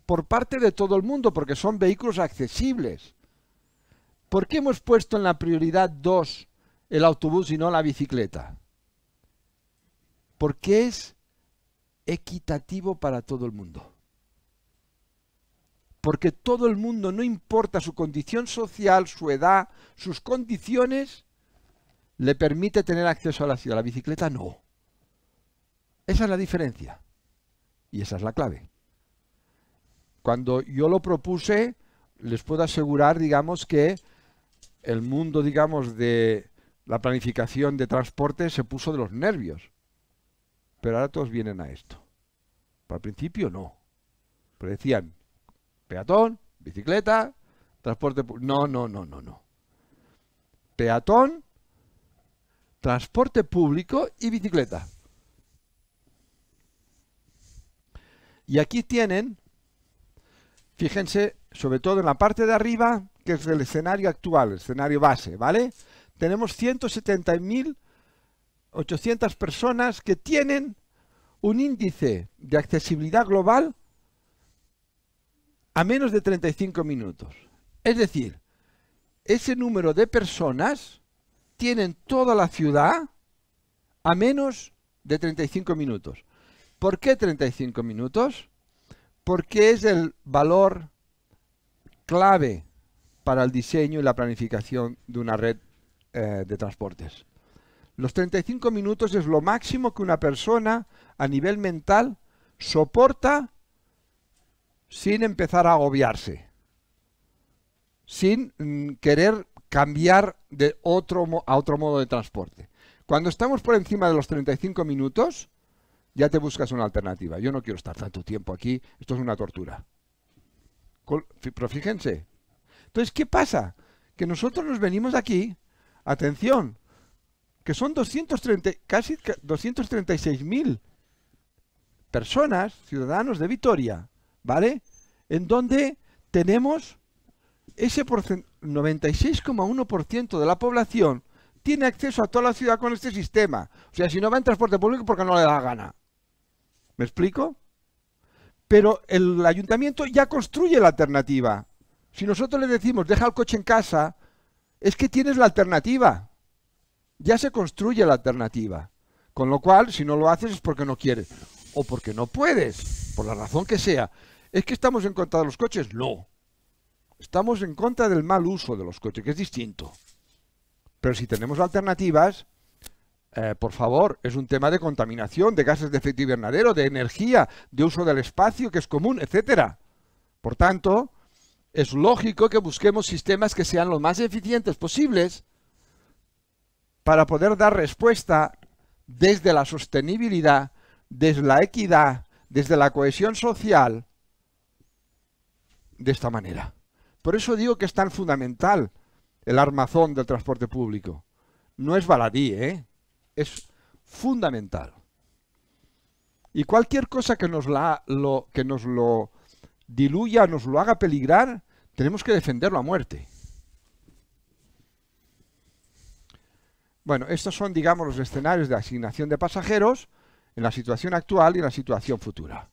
Por parte de todo el mundo, porque son vehículos accesibles. ¿Por qué hemos puesto en la prioridad 2 el autobús y no la bicicleta? porque es equitativo para todo el mundo. Porque todo el mundo, no importa su condición social, su edad, sus condiciones, le permite tener acceso a la ciudad. La bicicleta no. Esa es la diferencia. Y esa es la clave. Cuando yo lo propuse, les puedo asegurar, digamos, que el mundo, digamos, de la planificación de transporte se puso de los nervios. Pero ahora todos vienen a esto. Para el principio no. Pero decían, peatón, bicicleta, transporte No, no, no, no, no. Peatón, transporte público y bicicleta. Y aquí tienen, fíjense, sobre todo en la parte de arriba, que es el escenario actual, el escenario base, ¿vale? Tenemos 170.000 800 personas que tienen un índice de accesibilidad global a menos de 35 minutos. Es decir, ese número de personas tienen toda la ciudad a menos de 35 minutos. ¿Por qué 35 minutos? Porque es el valor clave para el diseño y la planificación de una red eh, de transportes. Los 35 minutos es lo máximo que una persona a nivel mental soporta sin empezar a agobiarse, sin mm, querer cambiar de otro a otro modo de transporte. Cuando estamos por encima de los 35 minutos, ya te buscas una alternativa. Yo no quiero estar tanto tiempo aquí, esto es una tortura. Pero fíjense. Entonces, ¿qué pasa? Que nosotros nos venimos aquí, atención, que son 230, casi 236.000 personas, ciudadanos de Vitoria, ¿vale? En donde tenemos ese 96,1% de la población tiene acceso a toda la ciudad con este sistema. O sea, si no va en transporte público porque no le da gana. ¿Me explico? Pero el ayuntamiento ya construye la alternativa. Si nosotros le decimos, deja el coche en casa, es que tienes la alternativa ya se construye la alternativa. Con lo cual, si no lo haces es porque no quieres o porque no puedes, por la razón que sea. ¿Es que estamos en contra de los coches? No. Estamos en contra del mal uso de los coches, que es distinto. Pero si tenemos alternativas, eh, por favor, es un tema de contaminación, de gases de efecto invernadero, de energía, de uso del espacio, que es común, etcétera. Por tanto, es lógico que busquemos sistemas que sean lo más eficientes posibles para poder dar respuesta desde la sostenibilidad, desde la equidad, desde la cohesión social, de esta manera. Por eso digo que es tan fundamental el armazón del transporte público. No es baladí, ¿eh? es fundamental. Y cualquier cosa que nos, la, lo, que nos lo diluya, nos lo haga peligrar, tenemos que defenderlo a muerte. Bueno, estos son, digamos, los escenarios de asignación de pasajeros en la situación actual y en la situación futura.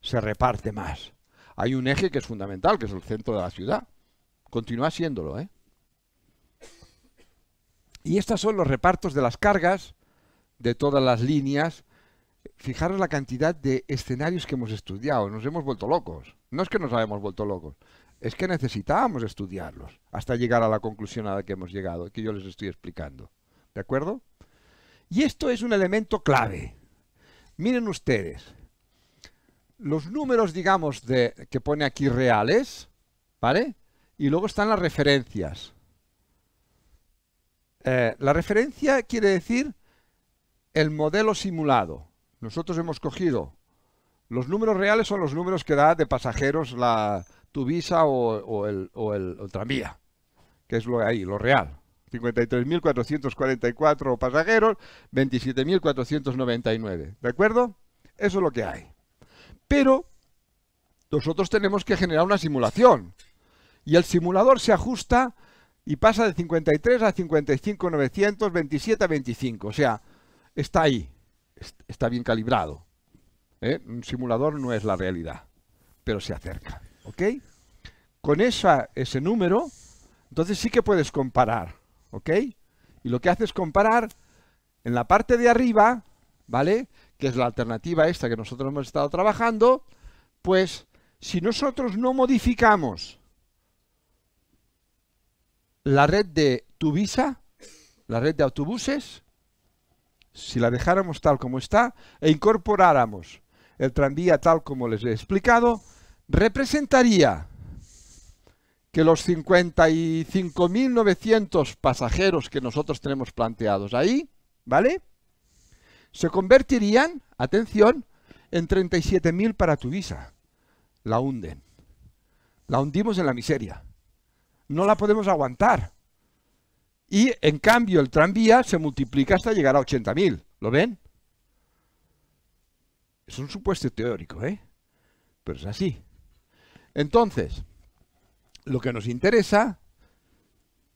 Se reparte más. Hay un eje que es fundamental, que es el centro de la ciudad. Continúa siéndolo, ¿eh? Y estos son los repartos de las cargas de todas las líneas. Fijaros la cantidad de escenarios que hemos estudiado. Nos hemos vuelto locos. No es que nos hayamos vuelto locos. Es que necesitábamos estudiarlos hasta llegar a la conclusión a la que hemos llegado, que yo les estoy explicando. ¿De acuerdo? Y esto es un elemento clave. Miren ustedes, los números, digamos, de, que pone aquí reales, ¿vale? Y luego están las referencias. Eh, la referencia quiere decir el modelo simulado. Nosotros hemos cogido los números reales son los números que da de pasajeros la tu visa o, el, o, tranvía, que es lo ahí, lo real. 53.444 pasajeros, 27.499. ¿De acuerdo? Eso es lo que hay. Pero nosotros tenemos que generar una simulación. Y el simulador se ajusta y pasa de 53 a 55.900, 27 a 25. O sea, está ahí. Está bien calibrado. ¿Eh? Un simulador no es la realidad, pero se acerca. ¿Ok? Con esa, ese número, entonces sí que puedes comparar. ¿ok? Y lo que hace es comparar en la parte de arriba, ¿vale? Que es la alternativa esta que nosotros hemos estado trabajando, pues si nosotros no modificamos la red de visa, la red de autobuses, si la dejáramos tal como está e incorporáramos el tranvía tal como les he explicado, representaría que los 55.900 pasajeros que nosotros tenemos planteados ahí, ¿vale? Se convertirían, atención, en 37.000 para tu visa. La hunden. La hundimos en la miseria. No la podemos aguantar. Y en cambio el tranvía se multiplica hasta llegar a 80.000. ¿Lo ven? Es un supuesto teórico, ¿eh? Pero es así. Entonces, lo que nos interesa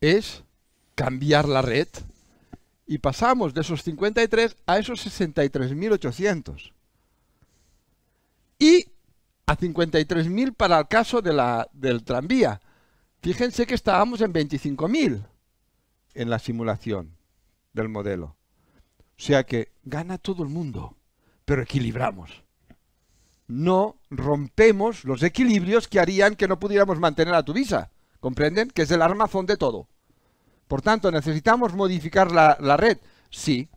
es cambiar la red y pasamos de esos 53 a esos 63.800. Y a 53.000 para el caso de la, del tranvía. Fíjense que estábamos en 25.000 en la simulación del modelo. O sea que gana todo el mundo, pero equilibramos no rompemos los equilibrios que harían que no pudiéramos mantener a visa. ¿Comprenden? Que es el armazón de todo. Por tanto, ¿necesitamos modificar la, la red? Sí.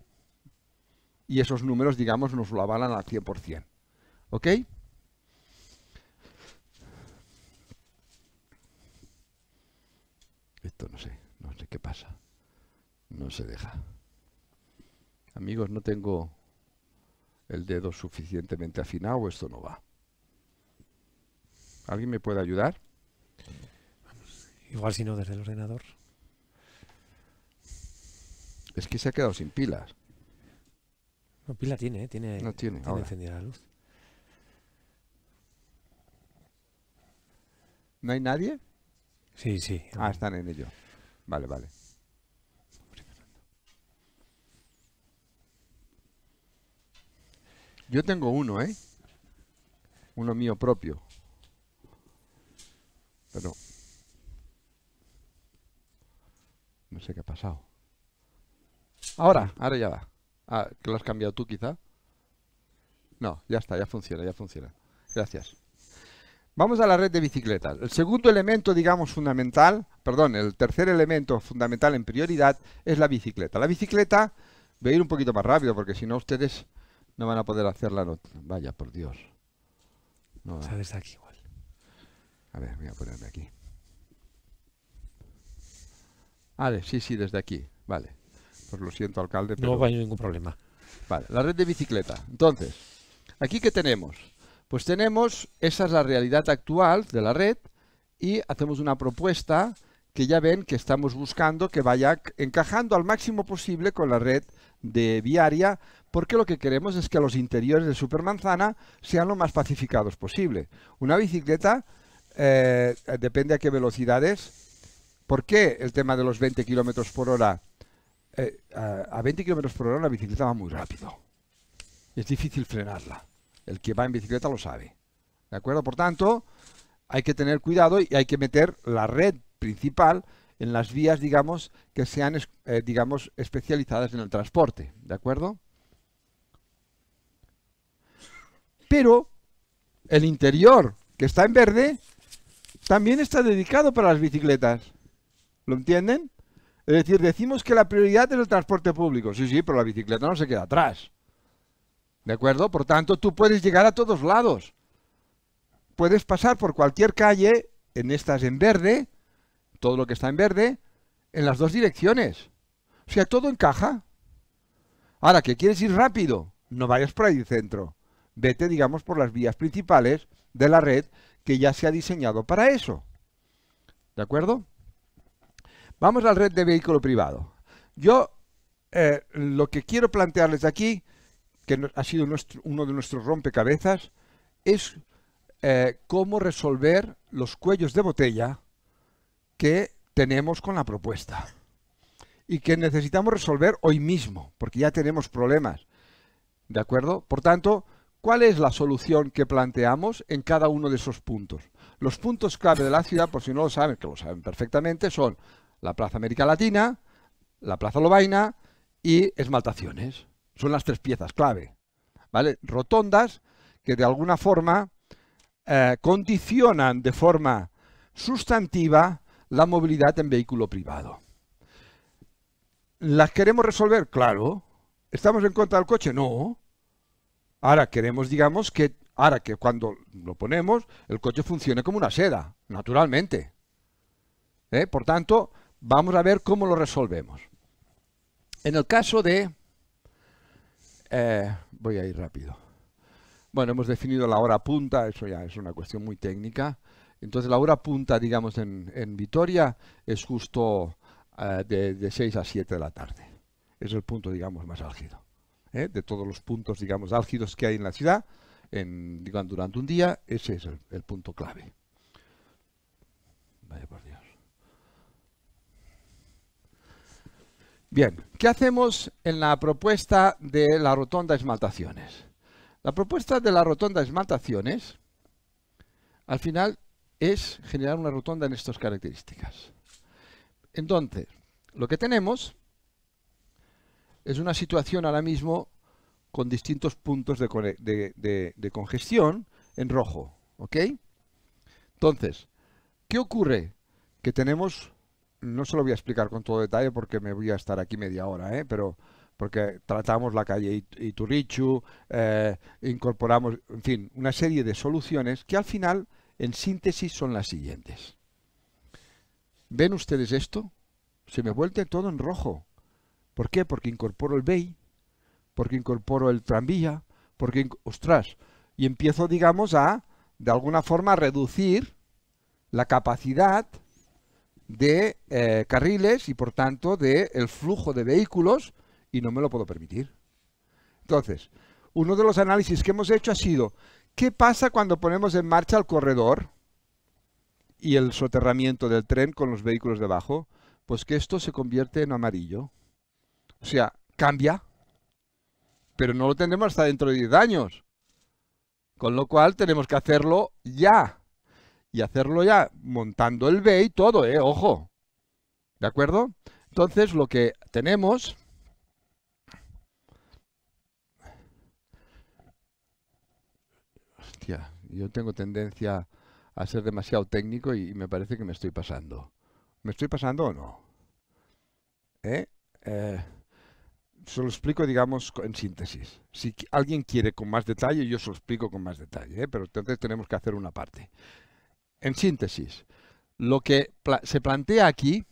Y esos números, digamos, nos lo avalan al 100%. ¿Ok? Esto no sé, no sé qué pasa. No se deja. Amigos, no tengo el dedo suficientemente afinado, esto no va. ¿Alguien me puede ayudar? Igual si no desde el ordenador. Es que se ha quedado sin pilas. No, pila tiene, eh, tiene, no tiene, tiene encendida la luz. ¿No hay nadie? Sí, sí. Ah, están en ello. Vale, vale. Yo tengo uno, ¿eh? Uno mío propio. Pero... No sé qué ha pasado. Ahora, ahora ya va. Ah, que lo has cambiado tú quizá. No, ya está, ya funciona, ya funciona. Gracias. Vamos a la red de bicicletas. El segundo elemento, digamos, fundamental, perdón, el tercer elemento fundamental en prioridad es la bicicleta. La bicicleta, voy a ir un poquito más rápido porque si no ustedes no van a poder hacer la nota. Vaya, por Dios. No eh. a aquí igual. A ver, voy a ponerme aquí. vale sí, sí, desde aquí. Vale. Pues lo siento, alcalde. va No haber ningún problema. Vale, la red de bicicleta. Entonces, ¿aquí qué tenemos? Pues tenemos, esa es la realidad actual de la red y hacemos una propuesta que ya ven que estamos buscando que vaya encajando al máximo posible con la red de viaria porque lo que queremos es que los interiores de Supermanzana sean lo más pacificados posible. Una bicicleta eh, depende a qué velocidades. ¿Por qué el tema de los 20 kilómetros por hora? Eh, a, 20 kilómetros por hora la bicicleta va muy rápido. Es difícil frenarla. El que va en bicicleta lo sabe. ¿De acuerdo? Por tanto, hay que tener cuidado y hay que meter la red principal en las vías, digamos, que sean, eh, digamos, especializadas en el transporte. ¿De acuerdo? Pero el interior, que está en verde, también está dedicado para las bicicletas. ¿Lo entienden? Es decir, decimos que la prioridad es el transporte público. Sí, sí, pero la bicicleta no se queda atrás. ¿De acuerdo? Por tanto, tú puedes llegar a todos lados. Puedes pasar por cualquier calle, en estas en verde, todo lo que está en verde, en las dos direcciones. O sea, todo encaja. Ahora, que quieres ir rápido, no vayas por ahí centro vete, digamos, por las vías principales de la red que ya se ha diseñado para eso. ¿De acuerdo? Vamos a la red de vehículo privado. Yo eh, lo que quiero plantearles aquí, que ha sido uno de nuestros rompecabezas, es eh, cómo resolver los cuellos de botella que tenemos con la propuesta y que necesitamos resolver hoy mismo, porque ya tenemos problemas. ¿De acuerdo? Por tanto, ¿Cuál es la solución que planteamos en cada uno de esos puntos? Los puntos clave de la ciudad, por si no lo saben, que lo saben perfectamente, son la Plaza América Latina, la Plaza Lobaina y Esmaltaciones. Son las tres piezas clave. ¿Vale? Rotondas que de alguna forma eh, condicionan de forma sustantiva la movilidad en vehículo privado. ¿Las queremos resolver? Claro. ¿Estamos en contra del coche? No. Ahora queremos, digamos, que ahora que cuando lo ponemos, el coche funcione como una seda, naturalmente. ¿Eh? Por tanto, vamos a ver cómo lo resolvemos. En el caso de... Eh, voy a ir rápido. Bueno, hemos definido la hora punta, eso ya es una cuestión muy técnica. Entonces la hora punta, digamos, en, Vitoria es justo eh, de, de 6 a 7 de la tarde. Es el punto, digamos, más álgido. ¿eh? de todos los puntos, digamos, álgidos que hay en la ciudad, en, digamos, durante un día, ese es el, punto clave. Vaya por Dios. Bien, ¿qué hacemos en la propuesta de la rotonda esmaltaciones? La propuesta de la rotonda esmaltaciones, al final, es generar una rotonda en estas características. Entonces, lo que tenemos es una situación ahora mismo con distintos puntos de, congestión en rojo. ¿Ok? Entonces, ¿qué ocurre? Que tenemos, no se lo voy a explicar con todo detalle porque me voy a estar aquí media hora, ¿eh? pero porque tratamos la calle Iturichu, eh, incorporamos, en fin, una serie de soluciones que al final, en síntesis, son las siguientes. ¿Ven ustedes esto? Se me vuelve todo en rojo. ¿Por qué? Porque incorporo el BEI, porque incorporo el tranvía, porque, ostras, y empiezo, digamos, a, de alguna forma, reducir la capacidad de eh, carriles y, por tanto, del flujo de vehículos y no me lo puedo permitir. Entonces, uno de los análisis que hemos hecho ha sido, ¿qué pasa cuando ponemos en marcha el corredor y el soterramiento del tren con los vehículos debajo? Pues que esto se convierte en amarillo. O sea, cambia. Pero no lo tenemos hasta dentro de 10 años. Con lo cual tenemos que hacerlo ya. Y hacerlo ya montando el B y todo, ¿eh? Ojo. ¿De acuerdo? Entonces lo que tenemos... Hostia, yo tengo tendencia a ser demasiado técnico y, me parece que me estoy pasando. ¿Me estoy pasando o no? ¿Eh? eh se lo explico, digamos, en síntesis. Si alguien quiere con más detalle, yo se lo explico con más detalle, ¿eh? pero entonces tenemos que hacer una parte. En síntesis, lo que se plantea aquí,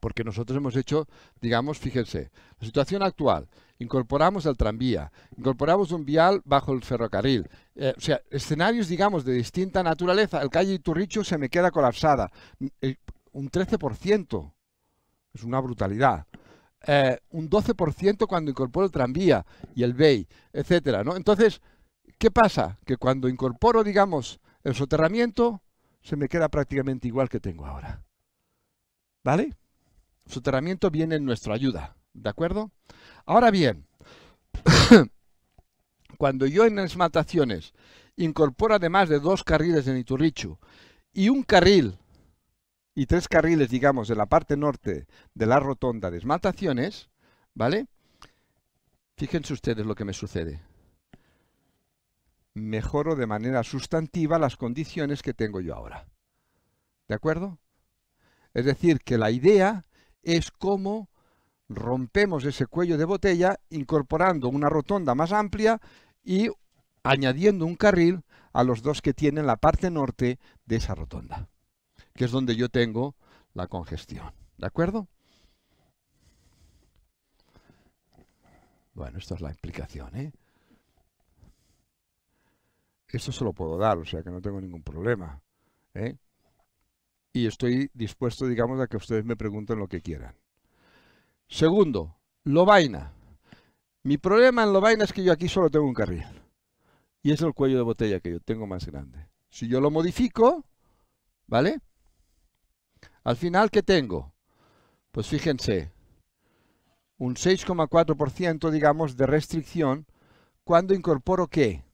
porque nosotros hemos hecho, digamos, fíjense, la situación actual, incorporamos el tranvía, incorporamos un vial bajo el ferrocarril, eh, o sea, escenarios, digamos, de distinta naturaleza, el calle Iturricho se me queda colapsada, mm, eh, un 13%, es una brutalidad. Eh, un 12% cuando incorporo el tranvía y el BEI, etcétera, ¿no? Entonces, ¿qué pasa? Que cuando incorporo, digamos, el soterramiento, se me queda prácticamente igual que tengo ahora. ¿Vale? soterramiento viene en nuestra ayuda, ¿de acuerdo? Ahora bien, cuando yo en las mataciones incorporo además de dos carriles de Niturrichu y un carril y tres carriles, digamos, de la parte norte de la rotonda de esmaltaciones, ¿vale? Fíjense ustedes lo que me sucede. Mejoro de manera sustantiva las condiciones que tengo yo ahora. ¿De acuerdo? Es decir, que la idea es cómo rompemos ese cuello de botella incorporando una rotonda más amplia y añadiendo un carril a los dos que tienen la parte norte de esa rotonda que es donde yo tengo la congestión. ¿De acuerdo? Bueno, esta es la implicación, ¿eh? Esto se lo puedo dar, o sea que no tengo ningún problema. ¿eh? Y estoy dispuesto, digamos, a que ustedes me pregunten lo que quieran. Segundo, lo vaina. Mi problema en lo vaina es que yo aquí solo tengo un carril. Y es el cuello de botella que yo tengo más grande. Si yo lo modifico, ¿vale? Al final, ¿qué tengo? Pues fíjense, un 6,4%, digamos, de restricción cuando incorporo qué?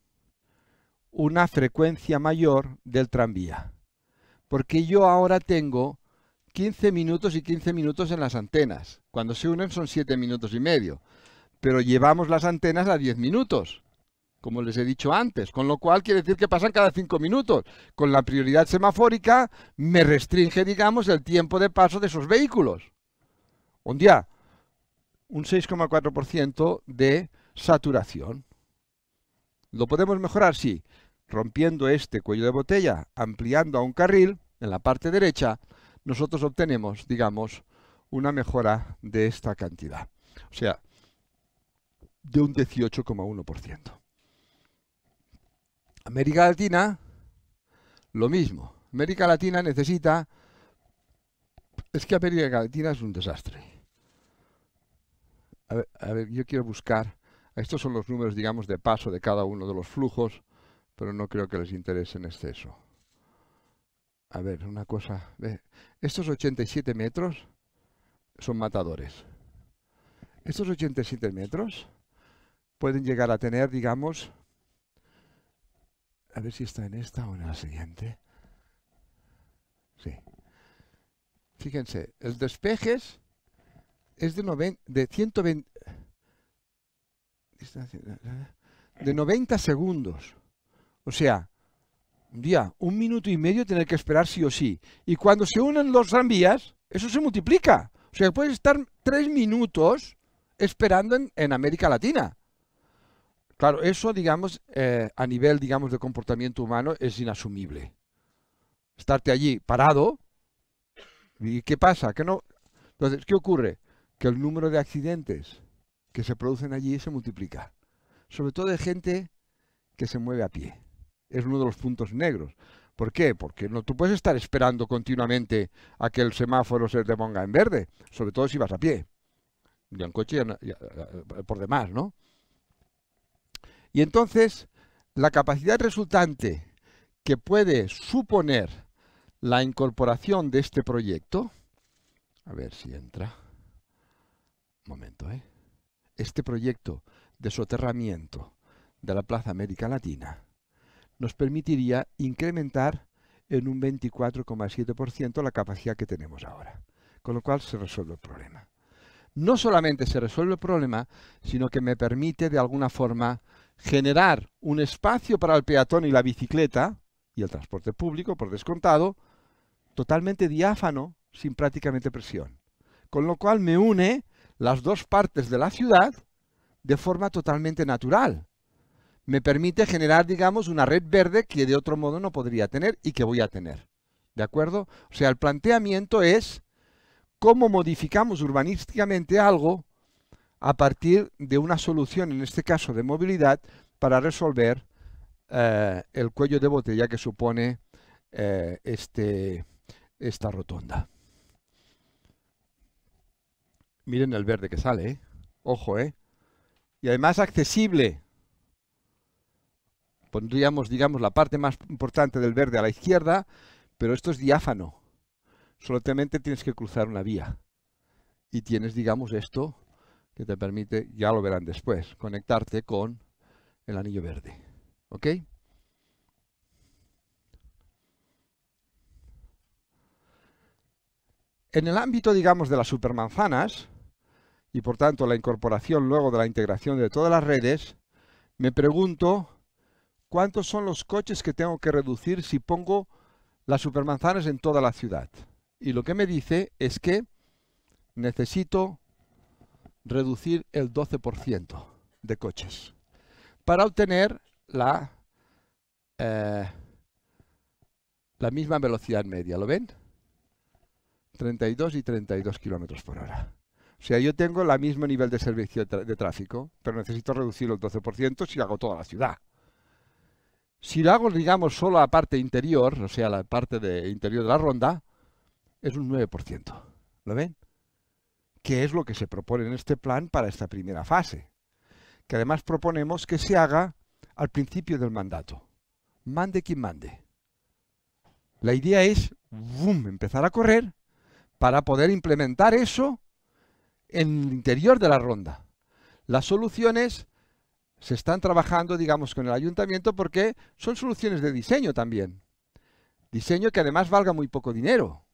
Una frecuencia mayor del tranvía. Porque yo ahora tengo 15 minutos y 15 minutos en las antenas. Cuando se unen son 7 minutos y medio. Pero llevamos las antenas a 10 minutos como les he dicho antes, con lo cual quiere decir que pasan cada cinco minutos. Con la prioridad semafórica me restringe, digamos, el tiempo de paso de esos vehículos. Un día, un 6,4% de saturación. ¿Lo podemos mejorar? Sí, rompiendo este cuello de botella, ampliando a un carril en la parte derecha, nosotros obtenemos, digamos, una mejora de esta cantidad. O sea, de un 18,1%. América Latina, lo mismo. América Latina necesita... Es que América Latina es un desastre. A ver, yo quiero buscar... Estos son los números, digamos, de paso de cada uno de los flujos, pero no creo que les interese en exceso. A ver, una cosa... Estos 87 metros son matadores. Estos 87 metros pueden llegar a tener, digamos, a ver si está en esta o en la siguiente. Sí. Fíjense, el despejes es de, de 120... De 90 segundos. O sea, un día, un minuto y medio tener que esperar sí o sí. Y cuando se unen los tranvías, eso se multiplica. O sea, puedes estar tres minutos esperando en América Latina. Claro, eso, digamos, eh, a nivel, digamos, de comportamiento humano es inasumible. Estarte allí parado, ¿y qué pasa? Que no... Entonces, ¿qué ocurre? Que el número de accidentes que se producen allí se multiplica. Sobre todo de gente que se mueve a pie. Es uno de los puntos negros. ¿Por qué? Porque no, tú puedes estar esperando continuamente a que el semáforo se te ponga en verde, sobre todo si vas a pie. Y en coche eh, eh, por demás, ¿no? Y entonces, la capacidad resultante que puede suponer la incorporación de este proyecto, a ver si entra, un momento, ¿eh? este proyecto de soterramiento de la Plaza América Latina nos permitiría incrementar en un 24,7% la capacidad que tenemos ahora, con lo cual se resuelve el problema. No solamente se resuelve el problema, sino que me permite de alguna forma generar un espacio para el peatón y la bicicleta, y el transporte público, por descontado, totalmente diáfano, sin prácticamente presión. Con lo cual me une las dos partes de la ciudad de forma totalmente natural. Me permite generar, digamos, una red verde que de otro modo no podría tener y que voy a tener. ¿De acuerdo? O sea, el planteamiento es cómo modificamos urbanísticamente algo a partir de una solución, en este caso de movilidad, para resolver eh, el cuello de botella que supone eh, este, esta rotonda. Miren el verde que sale, ¿eh? ojo, ¿eh? Y además accesible. Pondríamos, digamos, la parte más importante del verde a la izquierda, pero esto es diáfano. Solamente tienes que cruzar una vía. Y tienes, digamos, esto que te permite, ya lo verán después, conectarte con el anillo verde. ¿Ok? En el ámbito, digamos, de las supermanzanas, y por tanto la incorporación luego de la integración de todas las redes, me pregunto cuántos son los coches que tengo que reducir si pongo las supermanzanas en toda la ciudad. Y lo que me dice es que necesito reducir el 12% de coches para obtener la, eh, la misma velocidad media. ¿Lo ven? 32 y 32 kilómetros por hora. O sea, yo tengo el mismo nivel de servicio de tráfico, pero necesito reducir el 12% si hago toda la ciudad. Si lo hago, digamos, solo a la parte interior, o sea, la parte de interior de la ronda, es un 9%. ¿Lo ven? ¿Qué es lo que se propone en este plan para esta primera fase, que además proponemos que se haga al principio del mandato. Mande quien mande. La idea es empezar a correr para poder implementar eso en el interior de la ronda. Las soluciones se están trabajando, digamos, con el ayuntamiento porque son soluciones de diseño también. Diseño que además valga muy poco dinero.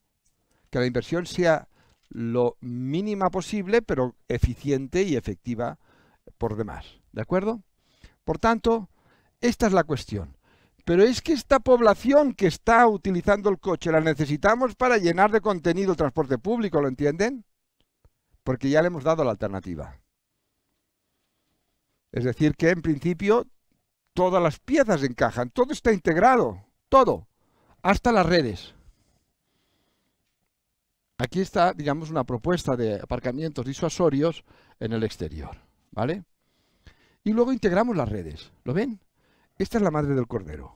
Que la inversión sea lo mínima posible, pero eficiente y efectiva por demás. ¿De acuerdo? Por tanto, esta es la cuestión. Pero es que esta población que está utilizando el coche la necesitamos para llenar de contenido el transporte público, ¿lo entienden? Porque ya le hemos dado la alternativa. Es decir, que en principio todas las piezas encajan, todo está integrado, todo, hasta las redes. Aquí está, digamos, una propuesta de aparcamientos disuasorios en el exterior, ¿vale? Y luego integramos las redes, ¿lo ven? Esta es la madre del cordero.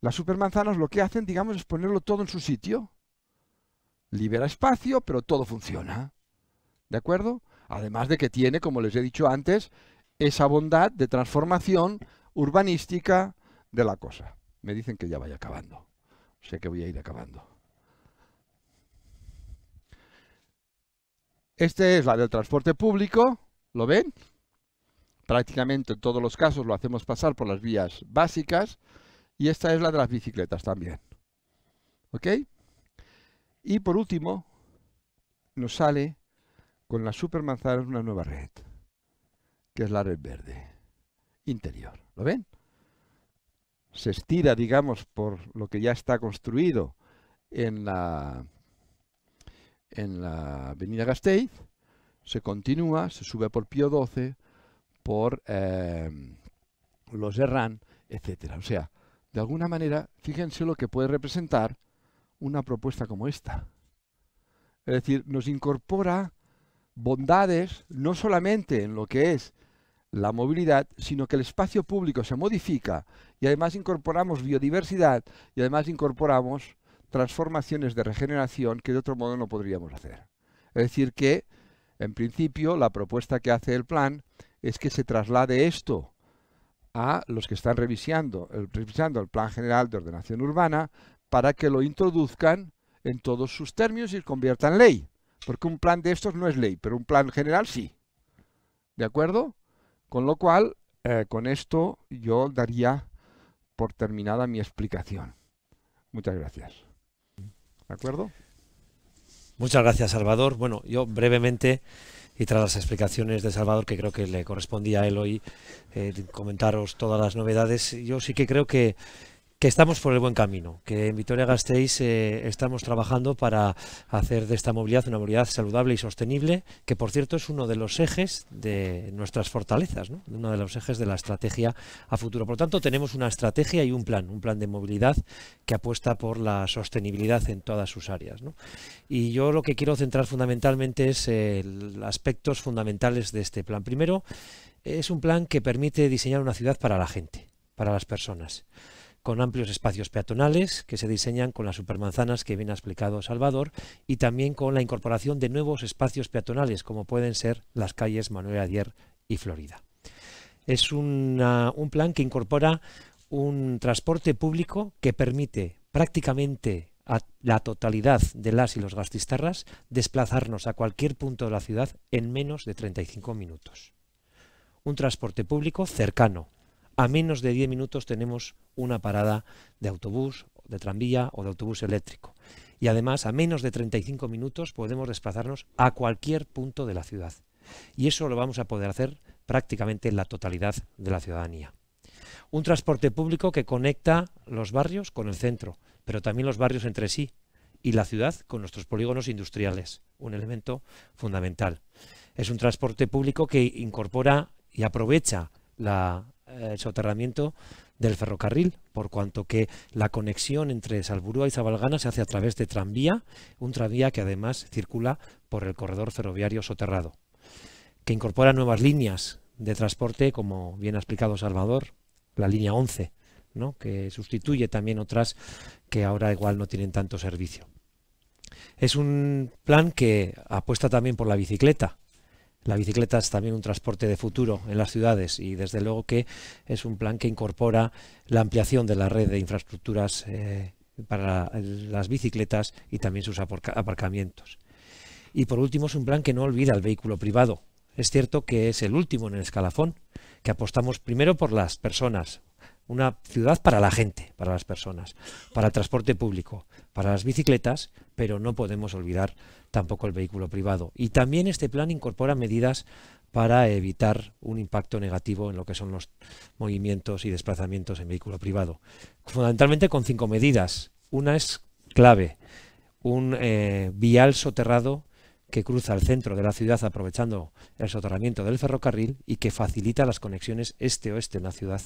Las supermanzanas lo que hacen, digamos, es ponerlo todo en su sitio. Libera espacio, pero todo funciona. ¿De acuerdo? Además de que tiene, como les he dicho antes, esa bondad de transformación urbanística de la cosa. Me dicen que ya vaya acabando. Sé que voy a ir acabando. Esta es la del transporte público, ¿lo ven? Prácticamente en todos los casos lo hacemos pasar por las vías básicas y esta es la de las bicicletas también. ¿Ok? Y por último, nos sale con la supermanzana una nueva red, que es la red verde interior. ¿Lo ven? Se estira, digamos, por lo que ya está construido en la en la avenida Gasteiz, se continúa, se sube por Pío XII, por eh, los Herrán, etc. O sea, de alguna manera, fíjense lo que puede representar una propuesta como esta. Es decir, nos incorpora bondades no solamente en lo que es la movilidad, sino que el espacio público se modifica y además incorporamos biodiversidad y además incorporamos transformaciones de regeneración que de otro modo no podríamos hacer. Es decir, que en principio la propuesta que hace el plan es que se traslade esto a los que están revisando el, revisando el Plan General de Ordenación Urbana para que lo introduzcan en todos sus términos y lo en ley. Porque un plan de estos no es ley, pero un plan general sí. ¿De acuerdo? Con lo cual, eh, con esto yo daría por terminada mi explicación. Muchas gracias. ¿De acuerdo? Muchas gracias, Salvador. Bueno, yo brevemente y tras las explicaciones de Salvador, que creo que le correspondía a él hoy eh, comentaros todas las novedades, yo sí que creo que que estamos por el buen camino, que en Vitoria-Gasteiz eh, estamos trabajando para hacer de esta movilidad una movilidad saludable y sostenible, que por cierto es uno de los ejes de nuestras fortalezas, ¿no? uno de los ejes de la estrategia a futuro. Por lo tanto, tenemos una estrategia y un plan, un plan de movilidad que apuesta por la sostenibilidad en todas sus áreas. Y yo lo que quiero centrar fundamentalmente es eh, los aspectos fundamentales de este plan. Primero, es un plan que permite diseñar una ciudad para la gente, para las personas con amplios espacios peatonales que se diseñan con las supermanzanas que bien ha explicado Salvador y también con la incorporación de nuevos espacios peatonales como pueden ser las calles Manuel Adier y Florida. Es un plan que incorpora un transporte público que permite prácticamente a la totalidad de las y los gastistarras desplazarnos a cualquier punto de la ciudad en menos de 35 minutos. Un transporte público cercano, a menos de 10 minutos tenemos una parada de autobús, de tranvía o de autobús eléctrico. Y además, a menos de 35 minutos podemos desplazarnos a cualquier punto de la ciudad. Y eso lo vamos a poder hacer prácticamente en la totalidad de la ciudadanía. Un transporte público que conecta los barrios con el centro, pero también los barrios entre sí y la ciudad con nuestros polígonos industriales, un elemento fundamental. Es un transporte público que incorpora y aprovecha la eh, el soterramiento del ferrocarril, por cuanto que la conexión entre Salburúa y Zabalgana se hace a través de tranvía, un tranvía que además circula por el corredor ferroviario soterrado, que incorpora nuevas líneas de transporte, como bien ha explicado Salvador, la línea 11, ¿no? que sustituye también otras que ahora igual no tienen tanto servicio. Es un plan que apuesta también por la bicicleta, la bicicleta es también un transporte de futuro en las ciudades y desde luego que es un plan que incorpora la ampliación de la red de infraestructuras eh, para las bicicletas y también sus aparcamientos. Y por último es un plan que no olvida el vehículo privado. Es cierto que es el último en el escalafón, que apostamos primero por las personas, una ciudad para la gente, para las personas, para el transporte público, para las bicicletas, pero no podemos olvidar tampoco el vehículo privado. Y también este plan incorpora medidas para evitar un impacto negativo en lo que son los movimientos y desplazamientos en vehículo privado. Fundamentalmente con cinco medidas. Una es clave, un eh, vial soterrado que cruza el centro de la ciudad aprovechando el soterramiento del ferrocarril y que facilita las conexiones este-oeste en la ciudad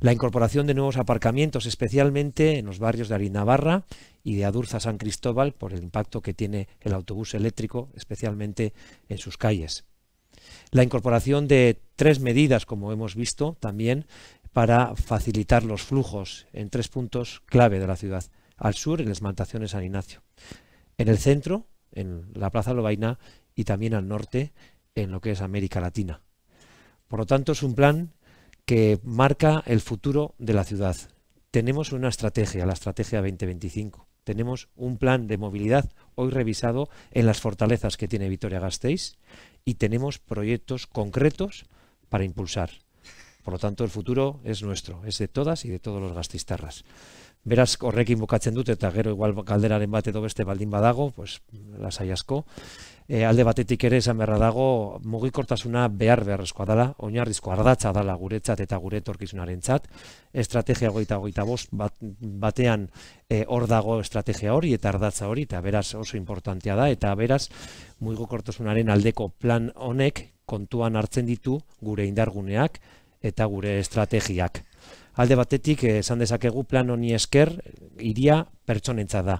la incorporación de nuevos aparcamientos, especialmente en los barrios de Navarra y de Adurza San Cristóbal, por el impacto que tiene el autobús eléctrico, especialmente en sus calles. La incorporación de tres medidas, como hemos visto también, para facilitar los flujos en tres puntos clave de la ciudad. Al sur, en las mantaciones San Ignacio. En el centro, en la Plaza Lobaina y también al norte, en lo que es América Latina. Por lo tanto, es un plan que marca el futuro de la ciudad. Tenemos una estrategia, la Estrategia 2025. Tenemos un plan de movilidad hoy revisado en las fortalezas que tiene Vitoria-Gasteiz y tenemos proyectos concretos para impulsar. Por lo tanto, el futuro es nuestro, es de todas y de todos los gastistarras. Beraz, horrekin bukatzen dut, eta gero igual galderaren bat edo beste baldin badago, pues, lasai asko. E, alde batetik ere esan beharra dago, mugikortasuna behar beharrezkoa dela, oinarrizko ardatza dela guretzat eta gure etorkizunarentzat. txat. Estrategia goita goita bost, batean e, hor dago estrategia hori eta ardatza hori, eta beraz oso importantea da, eta beraz, mugikortasunaren aldeko plan honek kontuan hartzen ditu gure indarguneak eta gure estrategiak alde batetik eh, esan dezakegu plan honi esker iria pertsonentza da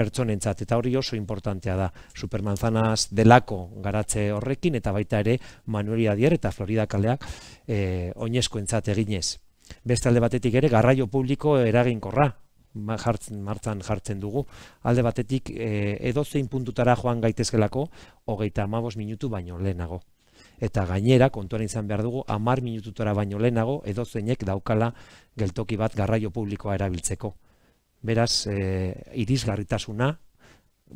pertsonentzat eta hori oso importantea da supermanzanas delako garatze horrekin eta baita ere Manueli Adier eta Florida Kaleak e, oinezkoentzat eginez beste alde batetik ere garraio publiko eraginkorra Jartzen, martzan jartzen dugu. Alde batetik, e, edozein puntutara joan gaitezkelako, hogeita amabos minutu baino lehenago eta gainera, kontuan izan behar dugu, amar minututora baino lehenago, edo zeinek daukala geltoki bat garraio publikoa erabiltzeko. Beraz, e, irisgarritasuna,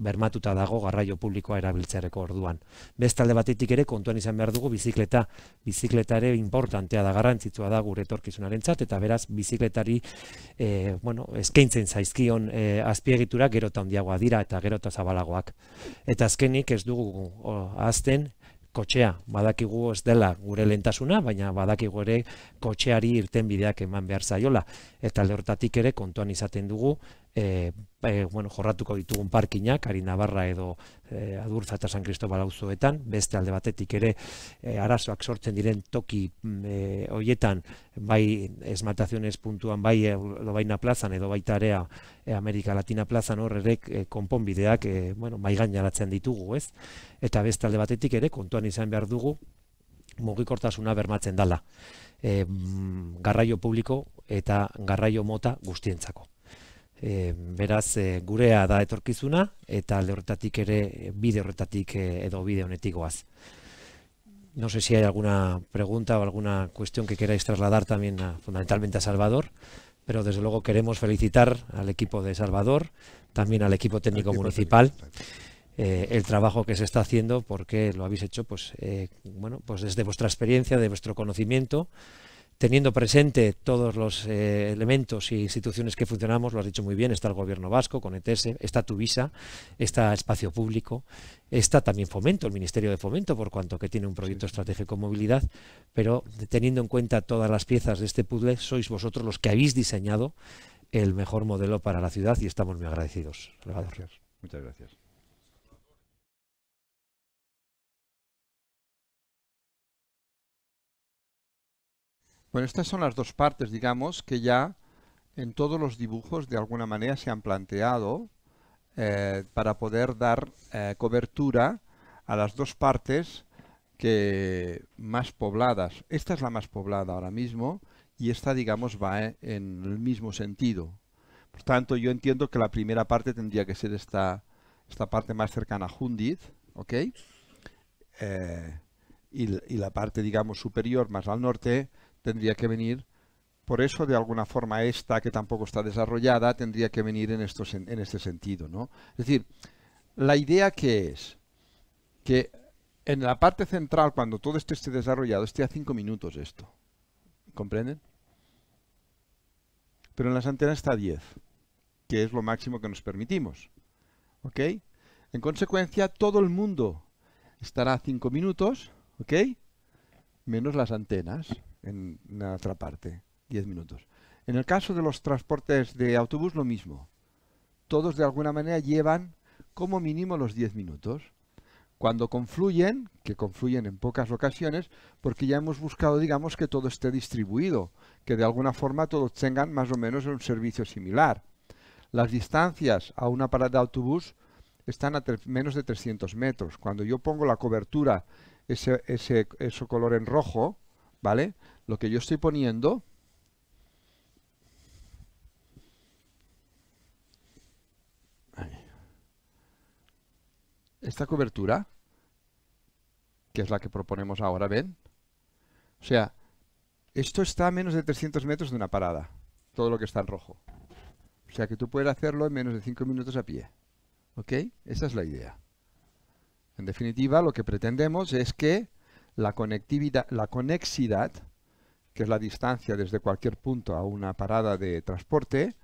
bermatuta dago garraio publikoa erabiltzareko orduan. Bestalde batetik ere kontuan izan behar dugu bizikleta, bizikleta ere importantea da garrantzitsua da gure etorkizunarentzat eta beraz bizikletari e, bueno, eskaintzen zaizkion e, azpiegitura gero ta handiagoa dira eta gero ta zabalagoak. Eta azkenik ez dugu azten kotxea. Badakigu ez dela gure lentasuna, baina badakigu ere kotxeari irten bideak eman behar zaiola. Eta lehortatik ere kontuan izaten dugu, e, e, bueno, jorratuko ditugun parkinak, ari Navarra edo e, Adurza eta San Cristobal auzoetan, beste alde batetik ere e, arazoak sortzen diren toki mm, e, hoietan, bai esmatazionez puntuan, bai edo baina plazan edo baita area Amerika Latina plazan horrerek e, konponbideak e, bueno, maigan jaratzen ditugu, ez? Eta beste alde batetik ere, kontuan izan behar dugu, mugikortasuna bermatzen dala. E, garraio publiko eta garraio mota guztientzako. E, gurea da etorkizuna, eta alde horretatik ere, eh, bide horretatik edo bide honetikoaz. No sé si hay alguna pregunta o alguna cuestión que queráis trasladar también fundamentalmente a Salvador, pero desde luego queremos felicitar al equipo de Salvador, también al equipo técnico municipal. el trabajo que se está haciendo porque lo habéis hecho pues bueno pues desde vuestra experiencia de vuestro conocimiento teniendo presente todos los eh, elementos e instituciones que funcionamos, lo has dicho muy bien, está el gobierno vasco con ETS, está Tuvisa, está Espacio Público, está también Fomento, el Ministerio de Fomento, por cuanto que tiene un proyecto estratégico de movilidad, pero teniendo en cuenta todas las piezas de este puzzle, sois vosotros los que habéis diseñado el mejor modelo para la ciudad y estamos muy agradecidos. Muchas gracias. Bueno, estas son las dos partes, digamos, que ya en todos los dibujos de alguna manera se han planteado eh, para poder dar eh, cobertura a las dos partes que más pobladas. Esta es la más poblada ahora mismo y esta, digamos, va eh, en el mismo sentido. Por tanto, yo entiendo que la primera parte tendría que ser esta, parte más cercana a Hundit, ¿ok? y, la parte, digamos, superior más al norte tendría que venir, por eso de alguna forma esta que tampoco está desarrollada tendría que venir en, estos, en este sentido. ¿no? Es decir, la idea que es que en la parte central, cuando todo esto esté desarrollado, esté a cinco minutos esto. ¿Comprenden? Pero en las antenas está a 10, que es lo máximo que nos permitimos. ¿Ok? En consecuencia, todo el mundo estará a cinco minutos, ¿ok? Menos las antenas en la otra parte, 10 minutos. En el caso de los transportes de autobús, lo mismo. Todos de alguna manera llevan como mínimo los 10 minutos. Cuando confluyen, que confluyen en pocas ocasiones, porque ya hemos buscado, digamos, que todo esté distribuido, que de alguna forma todos tengan más o menos un servicio similar. Las distancias a una parada de autobús están a menos de 300 metros. Cuando yo pongo la cobertura, ese, color en rojo, ¿vale? lo que yo estoy poniendo esta cobertura que es la que proponemos ahora, ¿ven? O sea, esto está a menos de 300 metros de una parada, todo lo que está en rojo. O sea que tú puedes hacerlo en menos de 5 minutos a pie. ¿Ok? Esa es la idea. En definitiva, lo que pretendemos es que la conectividad, la conexidad que es la distancia desde cualquier punto a una parada de transporte,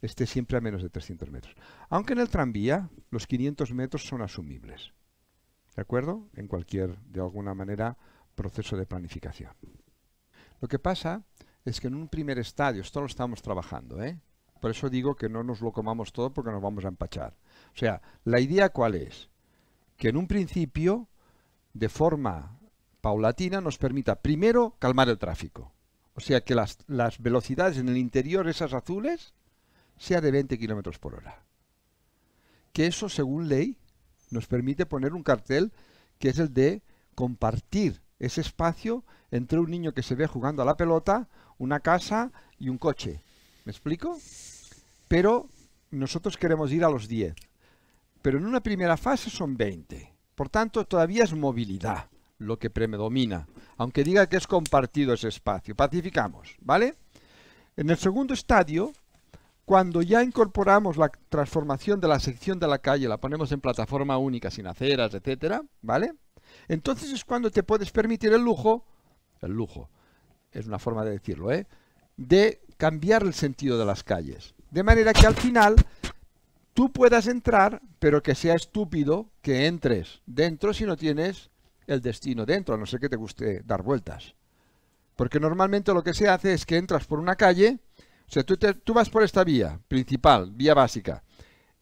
esté siempre a menos de 300 metros. Aunque en el tranvía los 500 metros son asumibles. ¿De acuerdo? En cualquier, de alguna manera, proceso de planificación. Lo que pasa es que en un primer estadio, esto lo estamos trabajando, ¿eh? por eso digo que no nos lo comamos todo porque nos vamos a empachar. O sea, la idea cuál es? Que en un principio, de forma paulatina nos permita primero calmar el tráfico. O sea que las, velocidades en el interior, esas azules, sea de 20 kilómetros por hora. Que eso, según ley, nos permite poner un cartel que es el de compartir ese espacio entre un niño que se ve jugando a la pelota, una casa y un coche. ¿Me explico? Pero nosotros queremos ir a los 10. Pero en una primera fase son 20. Por tanto, todavía es movilidad lo que predomina, aunque diga que es compartido ese espacio. Pacificamos, ¿vale? En el segundo estadio, cuando ya incorporamos la transformación de la sección de la calle, la ponemos en plataforma única, sin aceras, etcétera, ¿vale? Entonces es cuando te puedes permitir el lujo, el lujo, es una forma de decirlo, ¿eh? De cambiar el sentido de las calles. De manera que al final tú puedas entrar, pero que sea estúpido que entres dentro si no tienes el destino dentro, a no ser que te guste dar vueltas. Porque normalmente lo que se hace es que entras por una calle, o sea, tú, vas por esta vía principal, vía básica,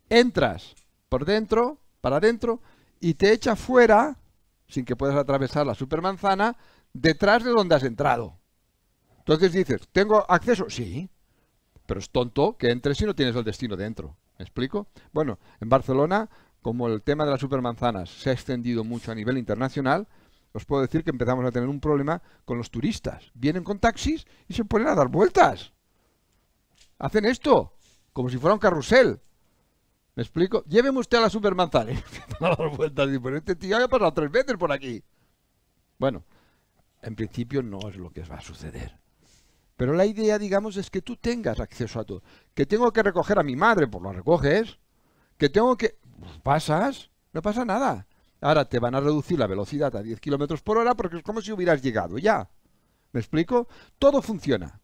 entras por dentro, para adentro, y te echa fuera, sin que puedas atravesar la supermanzana, detrás de donde has entrado. Entonces dices, ¿tengo acceso? Sí, pero es tonto que entres si no tienes el destino dentro. ¿Me explico? Bueno, en Barcelona como el tema de las supermanzanas se ha extendido mucho a nivel internacional, os puedo decir que empezamos a tener un problema con los turistas. Vienen con taxis y se ponen a dar vueltas. Hacen esto, como si fuera un carrusel. ¿Me explico? Lléveme usted a la supermanzana. a dar vueltas. Y dicen, este tío pasado tres veces por aquí. Bueno, en principio no es lo que va a suceder. Pero la idea, digamos, es que tú tengas acceso a todo. Que tengo que recoger a mi madre, pues lo recoges. Que tengo que pasas, no pasa nada. Ahora te van a reducir la velocidad a 10 kilómetros por hora porque es como si hubieras llegado ya. ¿Me explico? Todo funciona.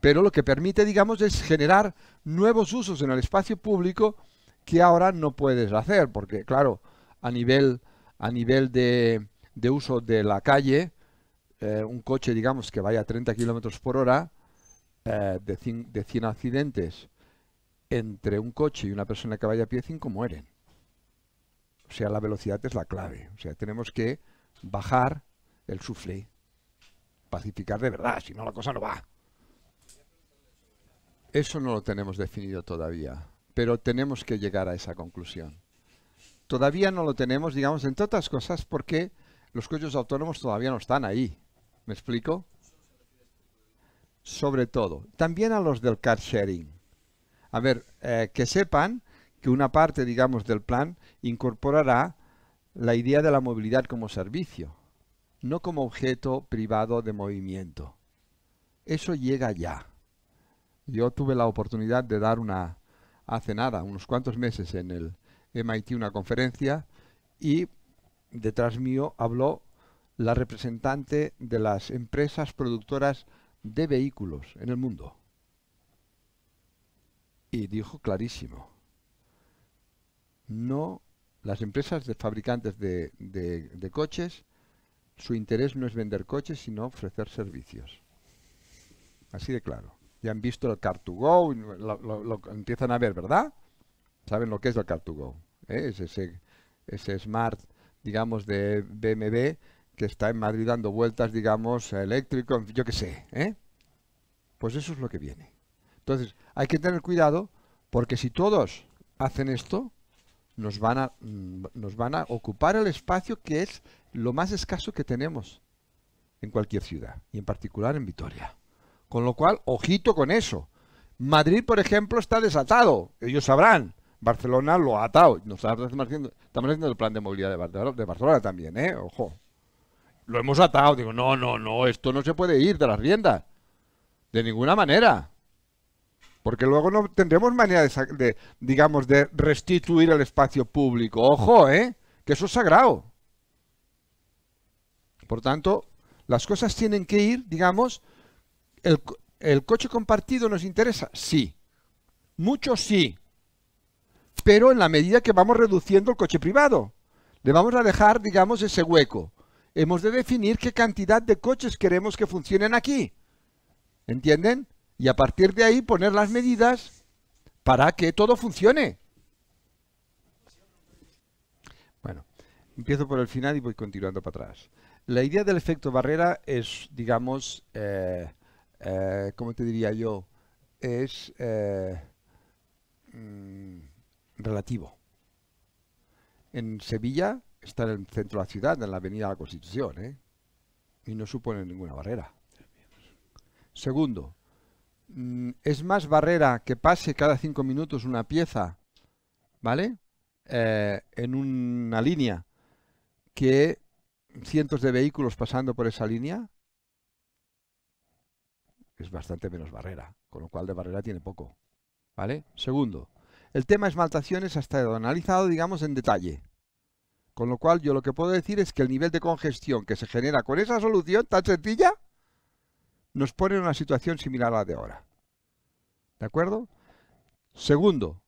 Pero lo que permite, digamos, es generar nuevos usos en el espacio público que ahora no puedes hacer, porque claro, a nivel, a nivel de, uso de la calle, eh, un coche, digamos, que vaya a 30 kilómetros por hora, eh, de, de 100 accidentes, entre un coche y una persona que vaya a pie, cinco mueren. O sea, la velocidad es la clave. O sea, tenemos que bajar el sufle, pacificar de verdad, si no la cosa no va. Eso no lo tenemos definido todavía, pero tenemos que llegar a esa conclusión. Todavía no lo tenemos, digamos, entre otras cosas, porque los coches autónomos todavía no están ahí. ¿Me explico? Sobre todo. También a los del car sharing a ver, eh, que sepan que una parte, digamos, del plan incorporará la idea de la movilidad como servicio, no como objeto privado de movimiento. Eso llega ya. Yo tuve la oportunidad de dar una, hace nada, unos cuantos meses en el MIT, una conferencia, y detrás mío habló la representante de las empresas productoras de vehículos en el mundo y dijo clarísimo, no, las empresas de fabricantes de, coches, su interés no es vender coches, sino ofrecer servicios. Así de claro. Ya han visto el Car2Go, lo, empiezan a ver, ¿verdad? Saben lo que es el Car2Go. go ¿eh? Es ese, ese smart, digamos, de BMW que está en Madrid dando vueltas, digamos, eléctrico, yo qué sé. ¿eh? Pues eso es lo que viene. Entonces, hay que tener cuidado porque si todos hacen esto, mm, nos van a, ocupar el espacio que es lo más escaso que tenemos en cualquier ciudad, y en particular en Vitoria. Con lo cual, ojito con eso. Madrid, por ejemplo, está desatado, ellos sabrán. Barcelona lo ha atado. estamos, haciendo, el plan de movilidad de, de Barcelona también, ¿eh? Ojo. Lo hemos atado. Digo, no, no, no, esto no se puede ir de las riendas. De ninguna manera porque luego no tendremos manera de, digamos, de restituir el espacio público. Ojo, ¿eh? Que eso es sagrado. Por tanto, las cosas tienen que ir, digamos, el, el coche compartido nos interesa, sí. Mucho sí. Pero en la medida que vamos reduciendo el coche privado, le vamos a dejar, digamos, ese hueco. Hemos de definir qué cantidad de coches queremos que funcionen aquí. ¿Entienden? y a partir de ahí poner las medidas para que todo funcione. Bueno, empiezo por el final y voy continuando para atrás. La idea del efecto barrera es, digamos, como eh, eh, ¿cómo te diría yo? Es eh, mm, relativo. En Sevilla está en el centro de la ciudad, en la Avenida de la Constitución, y no supone ninguna barrera. Segundo, Mm, es más barrera que pase cada cinco minutos una pieza, ¿vale? Eh, en una línea que cientos de vehículos pasando por esa línea es bastante menos barrera, con lo cual de barrera tiene poco, ¿vale? Segundo, el tema esmaltaciones ha estado analizado, digamos, en detalle. Con lo cual yo lo que puedo decir es que el nivel de congestión que se genera con esa solución tan sencilla nos pone en una situación similar a la de ahora. ¿De acuerdo? Segundo,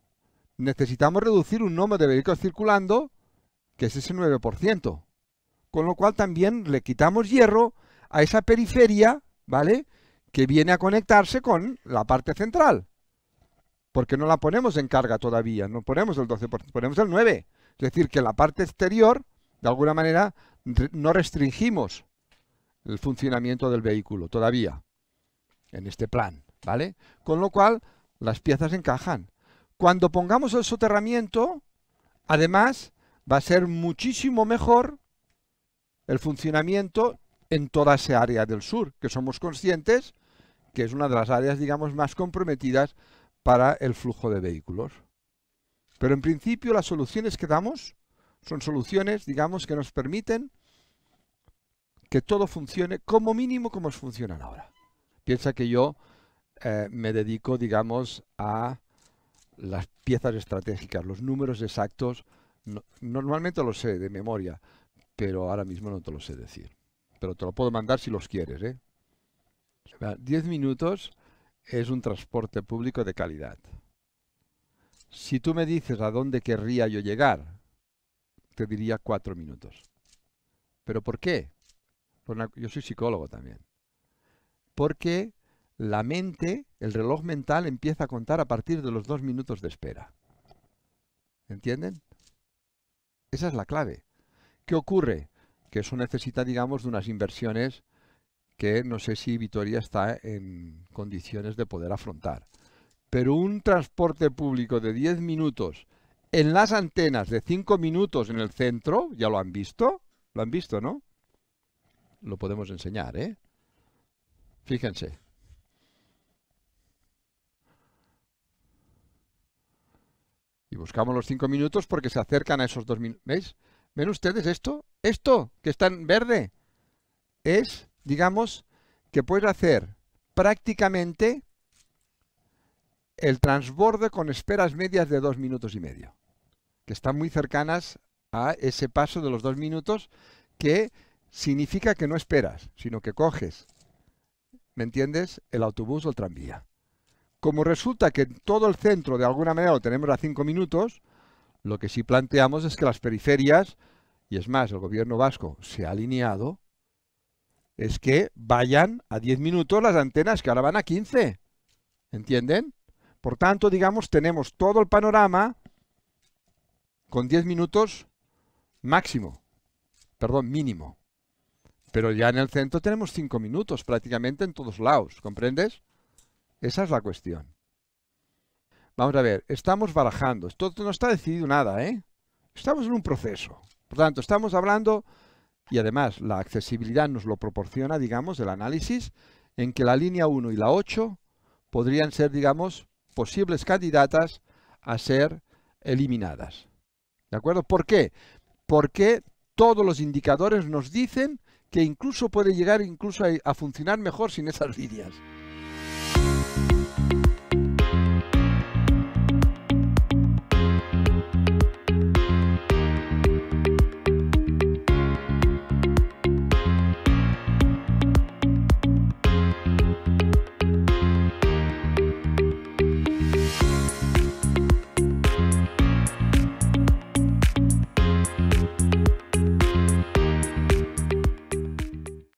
necesitamos reducir un número de vehículos circulando que es ese 9%. Con lo cual también le quitamos hierro a esa periferia, ¿vale? Que viene a conectarse con la parte central. Porque no la ponemos en carga todavía, no ponemos el 12%, ponemos el 9%. Es decir, que la parte exterior, de alguna manera, no restringimos el funcionamiento del vehículo todavía en este plan, ¿vale? Con lo cual las piezas encajan. Cuando pongamos el soterramiento, además va a ser muchísimo mejor el funcionamiento en toda esa área del sur, que somos conscientes que es una de las áreas, digamos, más comprometidas para el flujo de vehículos. Pero en principio las soluciones que damos son soluciones, digamos, que nos permiten que todo funcione como mínimo como funcionan ahora. Piensa que yo eh, me dedico, digamos, a las piezas estratégicas, los números exactos. normalmente lo sé de memoria, pero ahora mismo no te lo sé decir. Pero te lo puedo mandar si los quieres. ¿eh? minutos es un transporte público de calidad. Si tú me dices a dónde querría yo llegar, te diría cuatro minutos. ¿Pero por qué? yo soy psicólogo también. Porque la mente, el reloj mental empieza a contar a partir de los dos minutos de espera. ¿Entienden? Esa es la clave. ¿Qué ocurre? Que eso necesita, digamos, de unas inversiones que no sé si Vitoria está en condiciones de poder afrontar. Pero un transporte público de diez minutos en las antenas de cinco minutos en el centro, ya lo han visto, lo han visto, ¿no? lo podemos enseñar, ¿eh? Fíjense. Y buscamos los cinco minutos porque se acercan a esos dos minutos. ¿Veis? ¿Ven ustedes esto? Esto, que está en verde, es, digamos, que puedes hacer prácticamente el transborde con esperas medias de dos minutos y medio, que están muy cercanas a ese paso de los dos minutos que significa que no esperas, sino que coges, ¿me entiendes?, el autobús o el tranvía. Como resulta que todo el centro de alguna manera lo tenemos a cinco minutos, lo que sí planteamos es que las periferias, y es más, el gobierno vasco se ha alineado, es que vayan a 10 minutos las antenas que ahora van a 15. ¿Entienden? Por tanto, digamos, tenemos todo el panorama con 10 minutos máximo, perdón, mínimo. Pero ya en el centro tenemos cinco minutos prácticamente en todos lados, ¿comprendes? Esa es la cuestión. Vamos a ver, estamos barajando. Esto no está decidido nada, ¿eh? Estamos en un proceso. Por tanto, estamos hablando y además la accesibilidad nos lo proporciona, digamos, el análisis en que la línea 1 y la 8 podrían ser, digamos, posibles candidatas a ser eliminadas. ¿De acuerdo? ¿Por qué? Porque todos los indicadores nos dicen que incluso puede llegar incluso a, funcionar mejor sin esas líneas.